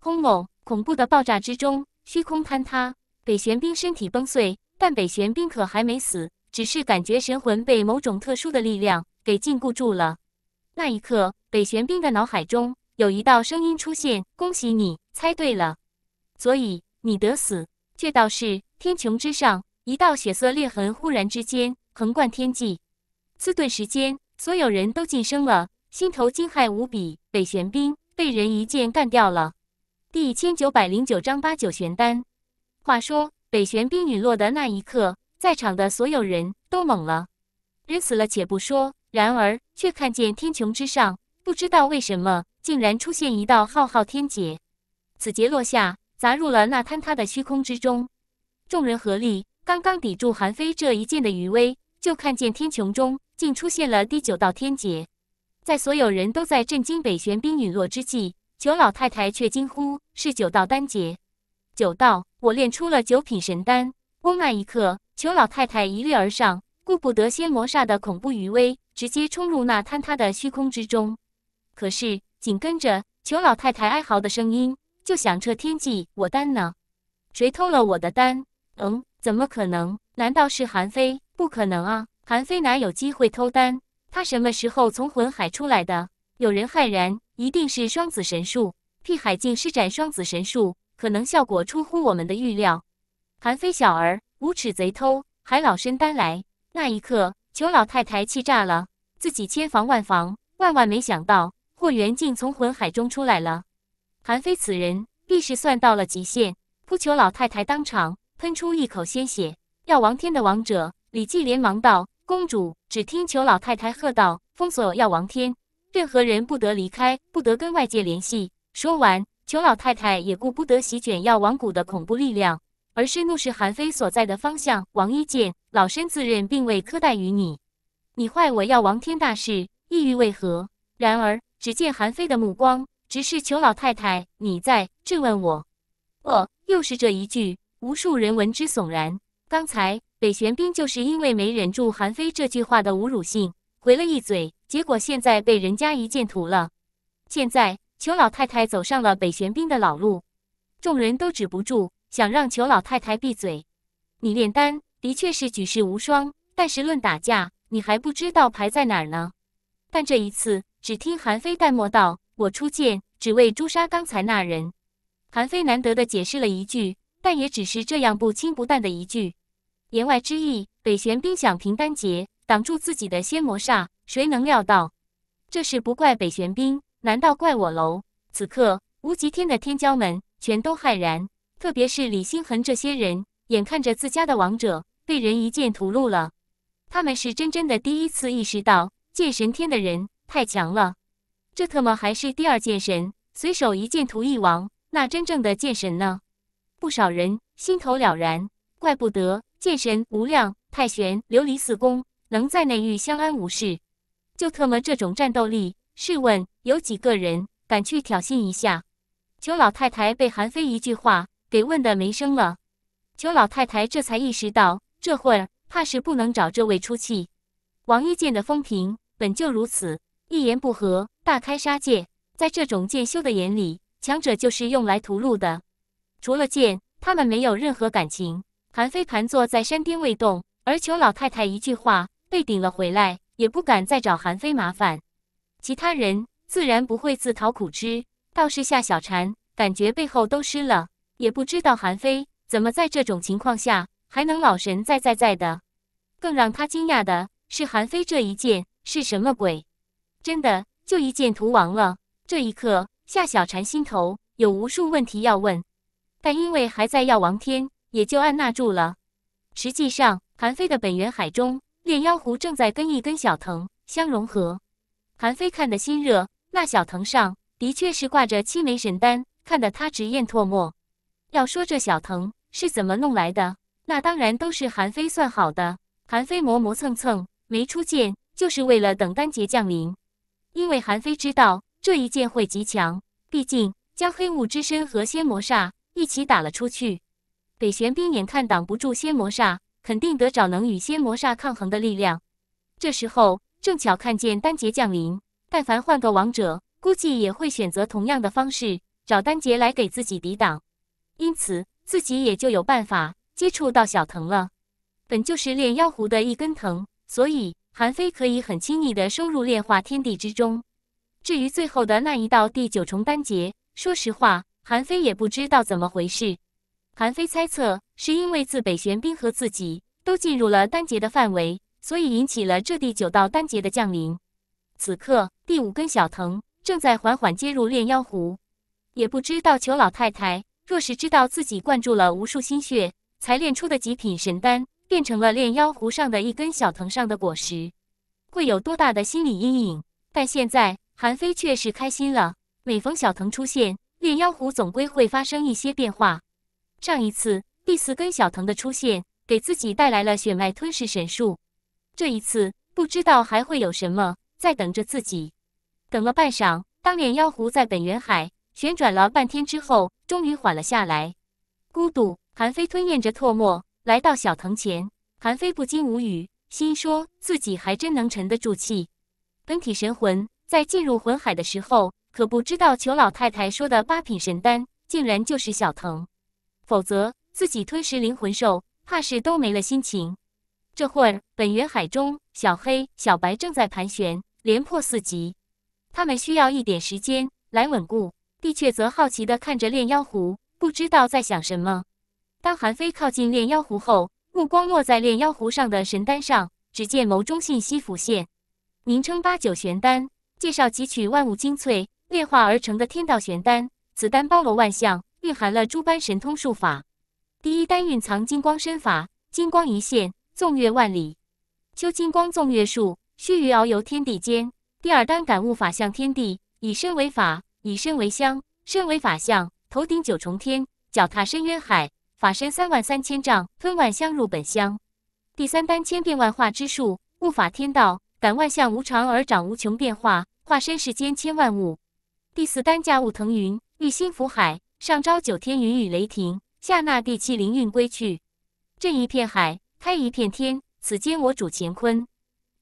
空隆。恐怖的爆炸之中，虚空坍塌，北玄冰身体崩碎。但北玄冰可还没死，只是感觉神魂被某种特殊的力量给禁锢住了。那一刻，北玄冰的脑海中有一道声音出现：“恭喜你，猜对了，所以你得死。”却道是天穹之上，一道血色裂痕忽然之间横贯天际。自顿时间，所有人都晋升了，心头惊骇无比。北玄冰被人一剑干掉了。第一千九百零九章八九玄丹。话说北玄冰陨落的那一刻，在场的所有人都懵了。人死了且不说，然而却看见天穹之上，不知道为什么竟然出现一道浩浩天劫。此劫落下，砸入了那坍塌的虚空之中。众人合力，刚刚抵住韩非这一剑的余威，就看见天穹中竟出现了第九道天劫。在所有人都在震惊北玄冰陨落之际，裘老太太却惊呼：“是九道丹劫！九道，我练出了九品神丹！”嗡那一刻，裘老太太一跃而上，顾不得仙魔煞的恐怖余威，直接冲入那坍塌的虚空之中。可是，紧跟着裘老太太哀嚎的声音就响彻天际：“我丹呢？谁偷了我的丹？嗯，怎么可能？难道是韩非？不可能啊！韩非哪有机会偷丹？他什么时候从魂海出来的？”有人骇然，一定是双子神术。替海镜施展双子神术，可能效果出乎我们的预料。韩非小儿，无耻贼偷，还老身单来。那一刻，裘老太太气炸了，自己千防万防，万万没想到霍元竟从魂海中出来了。韩非此人，必是算到了极限。扑裘老太太当场喷出一口鲜血。药王天的王者李继连忙道：“公主。”只听裘老太太喝道：“封锁药王天！”任何人不得离开，不得跟外界联系。说完，裘老太太也顾不得席卷药王谷的恐怖力量，而是怒视韩非所在的方向。王一剑，老身自认并未苛待于你，你坏我药王天大事，意欲为何？然而，只见韩非的目光直视裘老太太，你在质问我？哦，又是这一句，无数人闻之悚然。刚才北玄冰就是因为没忍住韩非这句话的侮辱性，回了一嘴。结果现在被人家一剑屠了。现在裘老太太走上了北玄冰的老路，众人都止不住想让裘老太太闭嘴。你炼丹的确是举世无双，但是论打架，你还不知道排在哪儿呢。但这一次，只听韩非淡漠道：“我出剑只为诛杀刚才那人。”韩非难得的解释了一句，但也只是这样不清不淡的一句，言外之意，北玄冰想平丹劫挡住自己的仙魔煞。谁能料到，这事不怪北玄冰，难道怪我楼？此刻，无极天的天骄们全都骇然，特别是李星恒这些人，眼看着自家的王者被人一剑屠戮了，他们是真真的第一次意识到剑神天的人太强了，这特么还是第二剑神，随手一剑屠一王，那真正的剑神呢？不少人心头了然，怪不得剑神无量、太玄、琉璃四宫能在内域相安无事。就特么这种战斗力，试问有几个人敢去挑衅一下？裘老太太被韩非一句话给问的没声了。裘老太太这才意识到，这会儿怕是不能找这位出气。王一剑的风评本就如此，一言不合大开杀戒。在这种剑修的眼里，强者就是用来屠戮的。除了剑，他们没有任何感情。韩非盘坐在山巅未动，而裘老太太一句话被顶了回来。也不敢再找韩非麻烦，其他人自然不会自讨苦吃，倒是夏小婵感觉背后都湿了，也不知道韩非怎么在这种情况下还能老神在在在的。更让他惊讶的是，韩非这一剑是什么鬼？真的就一剑屠王了。这一刻，夏小婵心头有无数问题要问，但因为还在药王天，也就按捺住了。实际上，韩非的本源海中。炼妖壶正在跟一根小藤相融合，韩非看得心热。那小藤上的确是挂着七枚神丹，看得他直咽唾沫。要说这小藤是怎么弄来的，那当然都是韩非算好的。韩非磨磨蹭蹭没出剑，就是为了等丹劫降临。因为韩非知道这一剑会极强，毕竟将黑雾之身和仙魔煞一起打了出去。北玄冰眼看挡不住仙魔煞。肯定得找能与仙魔煞抗衡的力量。这时候正巧看见丹劫降临，但凡换个王者，估计也会选择同样的方式，找丹劫来给自己抵挡。因此，自己也就有办法接触到小藤了。本就是炼妖壶的一根藤，所以韩非可以很轻易的收入炼化天地之中。至于最后的那一道第九重丹劫，说实话，韩非也不知道怎么回事。韩非猜测。是因为自北玄冰和自己都进入了丹劫的范围，所以引起了这第九道丹劫的降临。此刻，第五根小藤正在缓缓接入炼妖壶，也不知道裘老太太若是知道自己灌注了无数心血才炼出的极品神丹变成了炼妖壶上的一根小藤上的果实，会有多大的心理阴影。但现在，韩非却是开心了。每逢小藤出现，炼妖壶总归会发生一些变化。上一次。第四根小藤的出现，给自己带来了血脉吞噬神术。这一次，不知道还会有什么在等着自己。等了半晌，当脸妖狐在本源海旋转了半天之后，终于缓了下来。孤独，韩非吞咽着唾沫，来到小藤前。韩非不禁无语，心说自己还真能沉得住气。本体神魂在进入魂海的时候，可不知道裘老太太说的八品神丹，竟然就是小藤，否则。自己吞食灵魂兽，怕是都没了心情。这会儿，本源海中，小黑、小白正在盘旋，连破四级。他们需要一点时间来稳固。帝雀则好奇地看着炼妖壶，不知道在想什么。当韩非靠近炼妖壶后，目光落在炼妖壶上的神丹上，只见眸中信息浮现，名称八九玄丹，介绍汲取万物精粹炼化而成的天道玄丹。此丹包罗万象，蕴含了诸般神通术法。第一单蕴藏金光身法，金光一线，纵越万里，修金光纵越术，须臾遨游天地间。第二单感悟法相天地，以身为法，以身为香，身为法相，头顶九重天，脚踏深渊海，法身三万三千丈，吞万香入本香。第三单千变万化之术，悟法天道，感万象无常而掌无穷变化，化身世间千万物。第四单驾雾腾云，御心浮海，上召九天云雨雷霆。下纳第七灵运归去，镇一片海，开一片天，此间我主乾坤。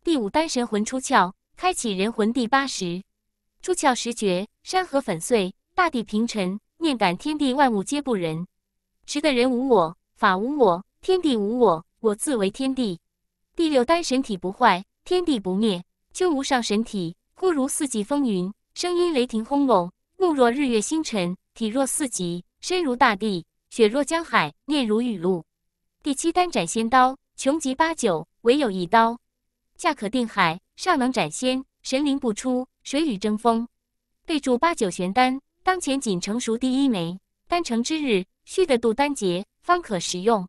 第五丹神魂出窍，开启人魂。第八识。出窍时觉山河粉碎，大地平沉，念感天地万物皆不仁，识得人无我，法无我，天地无我，我自为天地。第六丹神体不坏，天地不灭，君无上神体，忽如四季风云，声音雷霆轰隆，目若日月星辰，体若四极，身如大地。雪若江海，念如雨露。第七丹斩仙刀，穷极八九，唯有一刀，下可定海，上能斩仙，神灵不出，谁与争锋？备注：八九玄丹，当前仅成熟第一枚，丹成之日，须得渡丹劫，方可食用。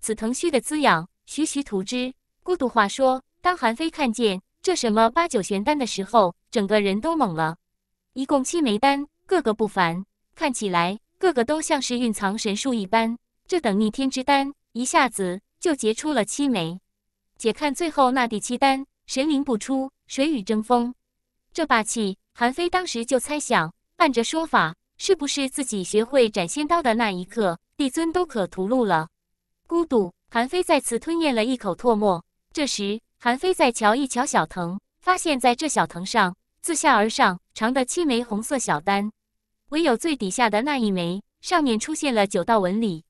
此藤须的滋养，徐徐图之。孤独话说，当韩非看见这什么八九玄丹的时候，整个人都懵了。一共七枚丹，个个不凡，看起来。个个都像是蕴藏神术一般，这等逆天之丹，一下子就结出了七枚。且看最后那第七丹，神灵不出，谁与争锋？这霸气，韩非当时就猜想：按着说法，是不是自己学会斩仙刀的那一刻，帝尊都可屠戮了？孤独，韩非再次吞咽了一口唾沫。这时，韩非再瞧一瞧小藤，发现在这小藤上，自下而上长的七枚红色小丹。唯有最底下的那一枚，上面出现了九道纹理，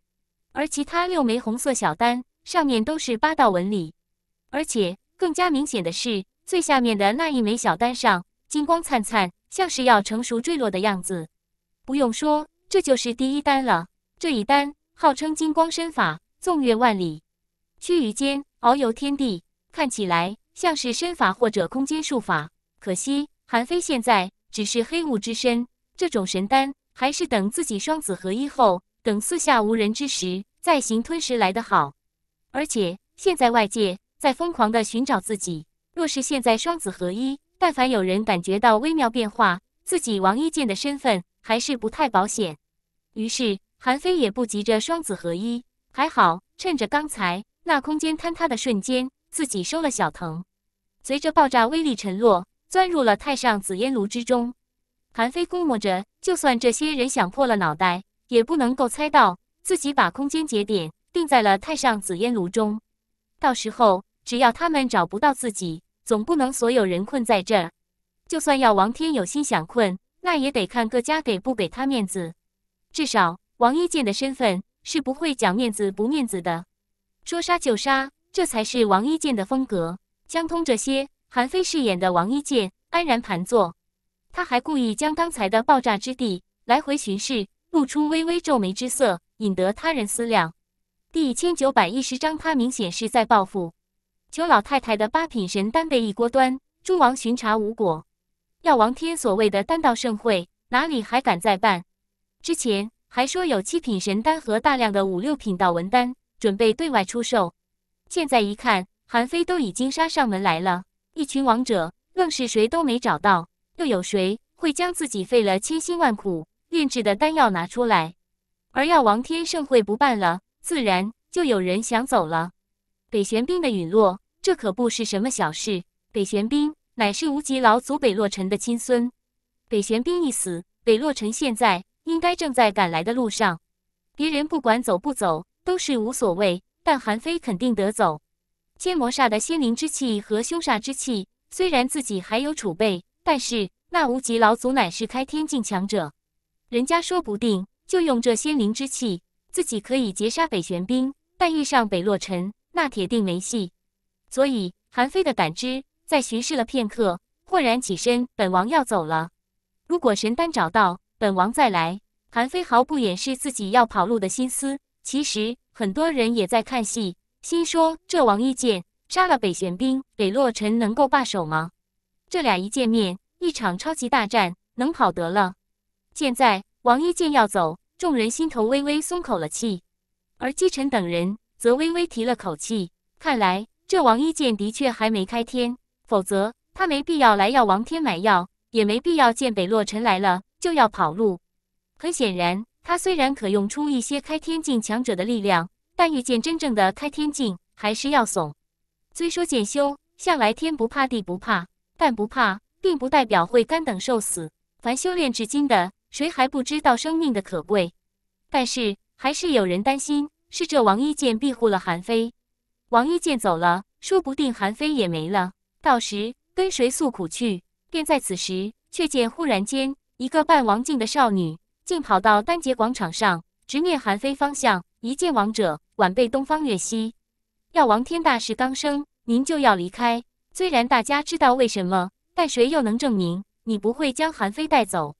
而其他六枚红色小丹上面都是八道纹理，而且更加明显的是，最下面的那一枚小丹上金光灿灿，像是要成熟坠落的样子。不用说，这就是第一丹了。这一丹号称金光身法，纵越万里，须臾间遨游天地，看起来像是身法或者空间术法。可惜韩非现在只是黑雾之身。这种神丹还是等自己双子合一后，等四下无人之时再行吞食来的好。而且现在外界在疯狂的寻找自己，若是现在双子合一，但凡有人感觉到微妙变化，自己王一剑的身份还是不太保险。于是韩非也不急着双子合一，还好趁着刚才那空间坍塌的瞬间，自己收了小藤，随着爆炸威力沉落，钻入了太上紫烟炉之中。韩非估摸着，就算这些人想破了脑袋，也不能够猜到自己把空间节点定在了太上紫烟炉中。到时候，只要他们找不到自己，总不能所有人困在这儿。就算要王天有心想困，那也得看各家给不给他面子。至少王一剑的身份是不会讲面子不面子的，说杀就杀，这才是王一剑的风格。江通这些，韩非饰演的王一剑安然盘坐。他还故意将刚才的爆炸之地来回巡视，露出微微皱眉之色，引得他人思量。第一千九百一十章，他明显是在报复。裘老太太的八品神丹被一锅端，诸王巡查无果，药王天所谓的丹道盛会哪里还敢再办？之前还说有七品神丹和大量的五六品道文丹准备对外出售，现在一看，韩非都已经杀上门来了，一群王者愣是谁都没找到。又有谁会将自己费了千辛万苦炼制的丹药拿出来？而药王天盛会不办了，自然就有人想走了。北玄冰的陨落，这可不是什么小事。北玄冰乃是无极老祖北落尘的亲孙，北玄冰一死，北落尘现在应该正在赶来的路上。别人不管走不走都是无所谓，但韩非肯定得走。千魔煞的仙灵之气和凶煞之气，虽然自己还有储备。但是那无极老祖乃是开天境强者，人家说不定就用这仙灵之气，自己可以截杀北玄冰。但遇上北洛尘，那铁定没戏。所以韩非的感知在巡视了片刻，豁然起身：“本王要走了。如果神丹找到，本王再来。”韩非毫不掩饰自己要跑路的心思。其实很多人也在看戏，心说这王一剑杀了北玄冰，北洛尘能够罢手吗？这俩一见面，一场超级大战能跑得了？现在王一剑要走，众人心头微微松口了气，而姬晨等人则微微提了口气。看来这王一剑的确还没开天，否则他没必要来要王天买药，也没必要见北洛尘来了就要跑路。很显然，他虽然可用出一些开天境强者的力量，但遇见真正的开天境还是要怂。虽说剑修向来天不怕地不怕。但不怕，并不代表会干等受死。凡修炼至今的，谁还不知道生命的可贵？但是，还是有人担心，是这王一剑庇护了韩非。王一剑走了，说不定韩非也没了，到时跟谁诉苦去？便在此时，却见忽然间，一个扮王静的少女，竟跑到丹杰广场上，直面韩非方向，一见王者，晚辈东方月兮。药王天大势刚生，您就要离开？虽然大家知道为什么，但谁又能证明你不会将韩非带走？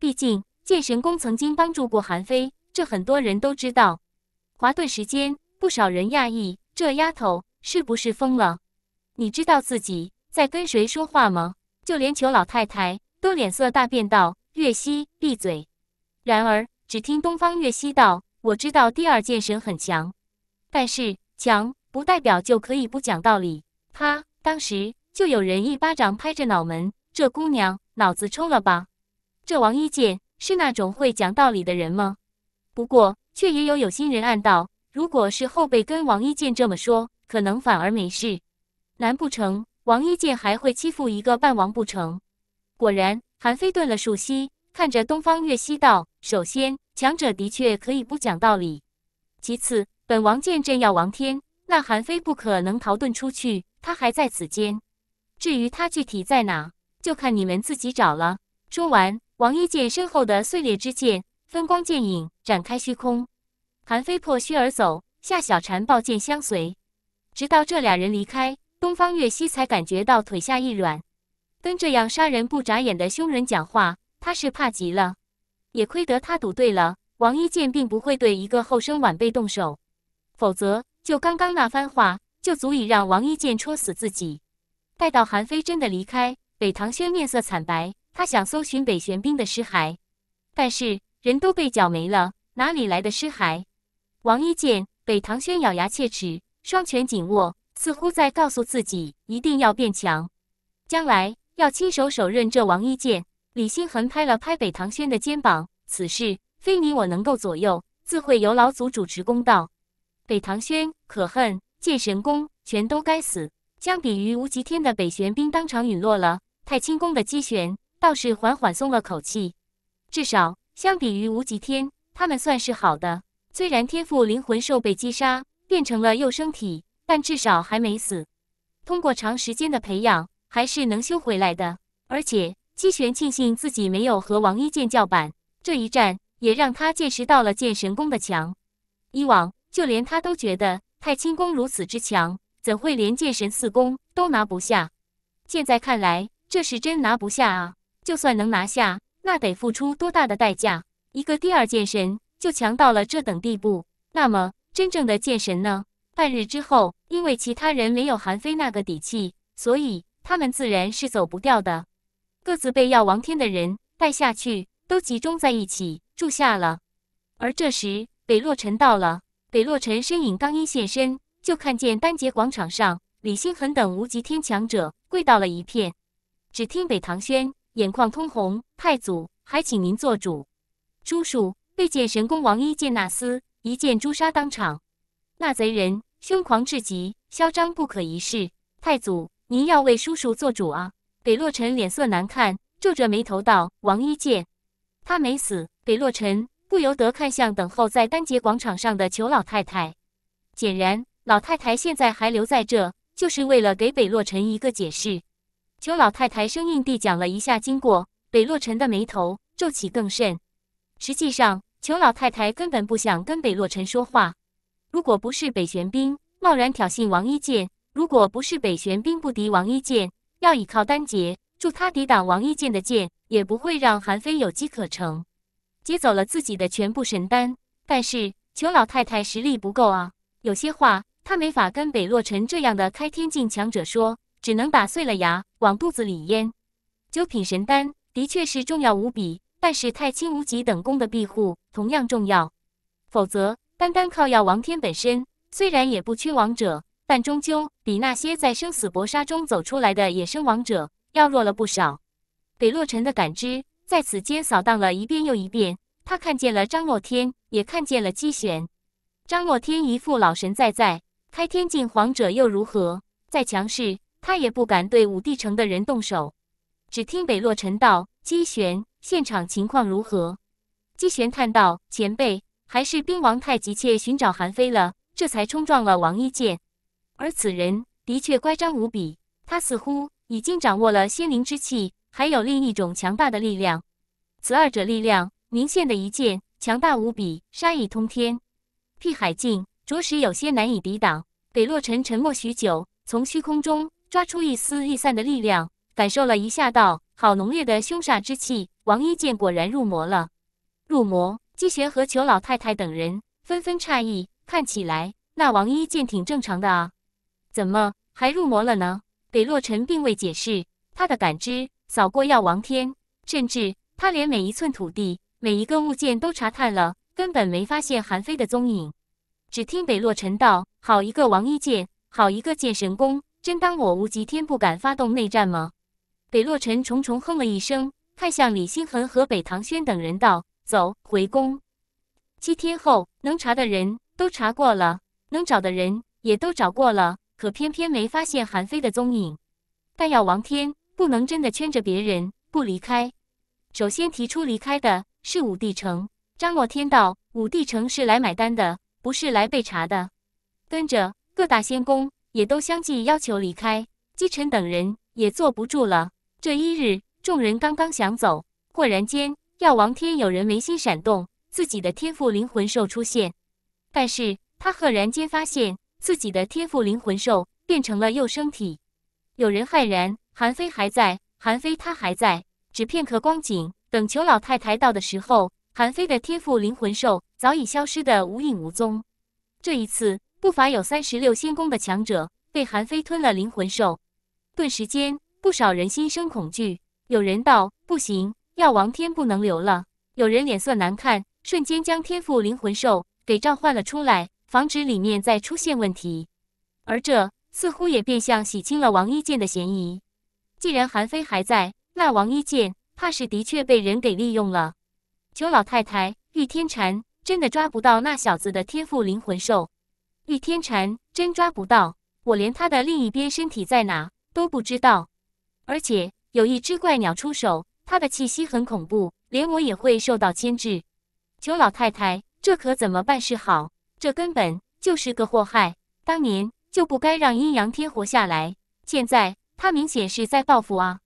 毕竟剑神宫曾经帮助过韩非，这很多人都知道。华顿时间，不少人讶异：这丫头是不是疯了？你知道自己在跟谁说话吗？就连裘老太太都脸色大变，道：“月息闭嘴！”然而，只听东方月息道：“我知道第二剑神很强，但是强不代表就可以不讲道理。”啪。当时就有人一巴掌拍着脑门：“这姑娘脑子抽了吧？这王一剑是那种会讲道理的人吗？”不过，却也有有心人暗道：“如果是后辈跟王一剑这么说，可能反而没事。难不成王一剑还会欺负一个半王不成？”果然，韩非顿了数息，看着东方月熙道：“首先，强者的确可以不讲道理；其次，本王见朕要王天，那韩非不可能逃遁出去。”他还在此间，至于他具体在哪，就看你们自己找了。说完，王一剑身后的碎裂之剑分光剑影，展开虚空，韩非破虚而走，夏小蝉抱剑相随。直到这俩人离开，东方月西才感觉到腿下一软，跟这样杀人不眨眼的凶人讲话，他是怕极了。也亏得他赌对了，王一剑并不会对一个后生晚辈动手，否则就刚刚那番话。就足以让王一剑戳死自己。待到韩非真的离开，北唐轩面色惨白，他想搜寻北玄冰的尸骸，但是人都被剿没了，哪里来的尸骸？王一剑，北唐轩咬牙切齿，双拳紧握，似乎在告诉自己一定要变强，将来要亲手手刃这王一剑。李星恒拍了拍北唐轩的肩膀：“此事非你我能够左右，自会由老祖主持公道。”北唐轩，可恨。剑神功全都该死！相比于无极天的北玄冰当场陨落了，太清宫的姬玄倒是缓缓松了口气。至少相比于无极天，他们算是好的。虽然天赋灵魂兽被击杀，变成了幼生体，但至少还没死。通过长时间的培养，还是能修回来的。而且姬玄庆幸自己没有和王一剑叫板，这一战也让他见识到了剑神功的强。以往就连他都觉得。太清宫如此之强，怎会连剑神四宫都拿不下？现在看来，这是真拿不下啊！就算能拿下，那得付出多大的代价？一个第二剑神就强到了这等地步，那么真正的剑神呢？半日之后，因为其他人没有韩非那个底气，所以他们自然是走不掉的，各自被药王天的人带下去，都集中在一起住下了。而这时，北洛尘到了。北洛尘身影刚一现身，就看见丹杰广场上李星恒等无极天强者跪到了一片。只听北唐轩眼眶通红：“太祖，还请您做主。”叔叔，被剑神功王一剑那厮一剑诛杀当场，那贼人凶狂至极，嚣张不可一世。太祖，您要为叔叔做主啊！北洛尘脸色难看，皱着眉头道：“王一剑，他没死。”北洛尘。不由得看向等候在丹杰广场上的裘老太太，显然老太太现在还留在这，就是为了给北洛尘一个解释。裘老太太生硬地讲了一下经过，北洛尘的眉头皱起更甚。实际上，裘老太太根本不想跟北洛尘说话。如果不是北玄冰贸然挑衅王一剑，如果不是北玄冰不敌王一剑，要依靠丹杰助他抵挡王一剑的剑，也不会让韩非有机可乘。接走了自己的全部神丹，但是裘老太太实力不够啊，有些话她没法跟北洛尘这样的开天境强者说，只能打碎了牙往肚子里咽。九品神丹的确是重要无比，但是太清无极等功的庇护同样重要。否则，单单靠药王天本身，虽然也不缺王者，但终究比那些在生死搏杀中走出来的野生王者要弱了不少。北洛尘的感知。在此间扫荡了一遍又一遍，他看见了张洛天，也看见了姬玄。张洛天一副老神在在，开天境皇者又如何？再强势，他也不敢对武帝城的人动手。只听北洛尘道：“姬玄，现场情况如何？”姬玄叹道：“前辈，还是兵王太急切寻找韩非了，这才冲撞了王一剑。而此人的确乖张无比，他似乎已经掌握了仙灵之气。”还有另一种强大的力量，此二者力量，明线的一剑强大无比，杀意通天，辟海镜着实有些难以抵挡。北洛尘沉默许久，从虚空中抓出一丝易散的力量，感受了一下，道：“好浓烈的凶煞之气！”王一剑果然入魔了。入魔，姬玄和裘老太太等人纷纷诧异，看起来那王一剑挺正常的啊，怎么还入魔了呢？北洛尘并未解释他的感知。扫过药王天，甚至他连每一寸土地、每一个物件都查探了，根本没发现韩非的踪影。只听北洛尘道：“好一个王一剑，好一个剑神功，真当我无极天不敢发动内战吗？”北洛尘重重哼了一声，看向李星恒和北唐轩等人道：“走，回宫。七天后，能查的人都查过了，能找的人也都找过了，可偏偏没发现韩非的踪影。但药王天。”不能真的圈着别人不离开。首先提出离开的是武帝城，张洛天道：“武帝城是来买单的，不是来被查的。”跟着各大仙宫也都相继要求离开。姬晨等人也坐不住了。这一日，众人刚刚想走，忽然间，药王天有人眉心闪动，自己的天赋灵魂兽出现。但是他赫然间发现自己的天赋灵魂兽变成了幼生体，有人骇然。韩非还在，韩非他还在，只片刻光景。等裘老太太到的时候，韩非的天赋灵魂兽早已消失得无影无踪。这一次，不乏有三十六仙宫的强者被韩非吞了灵魂兽，顿时间不少人心生恐惧。有人道：“不行，药王天不能留了。”有人脸色难看，瞬间将天赋灵魂兽给召唤了出来，防止里面再出现问题。而这似乎也变相洗清了王一剑的嫌疑。既然韩非还在，那王一剑怕是的确被人给利用了。裘老太太，玉天蟾真的抓不到那小子的天赋灵魂兽，玉天蟾真抓不到，我连他的另一边身体在哪都不知道。而且有一只怪鸟出手，它的气息很恐怖，连我也会受到牵制。裘老太太，这可怎么办是好？这根本就是个祸害，当年就不该让阴阳天活下来，现在。他明显是在报复啊！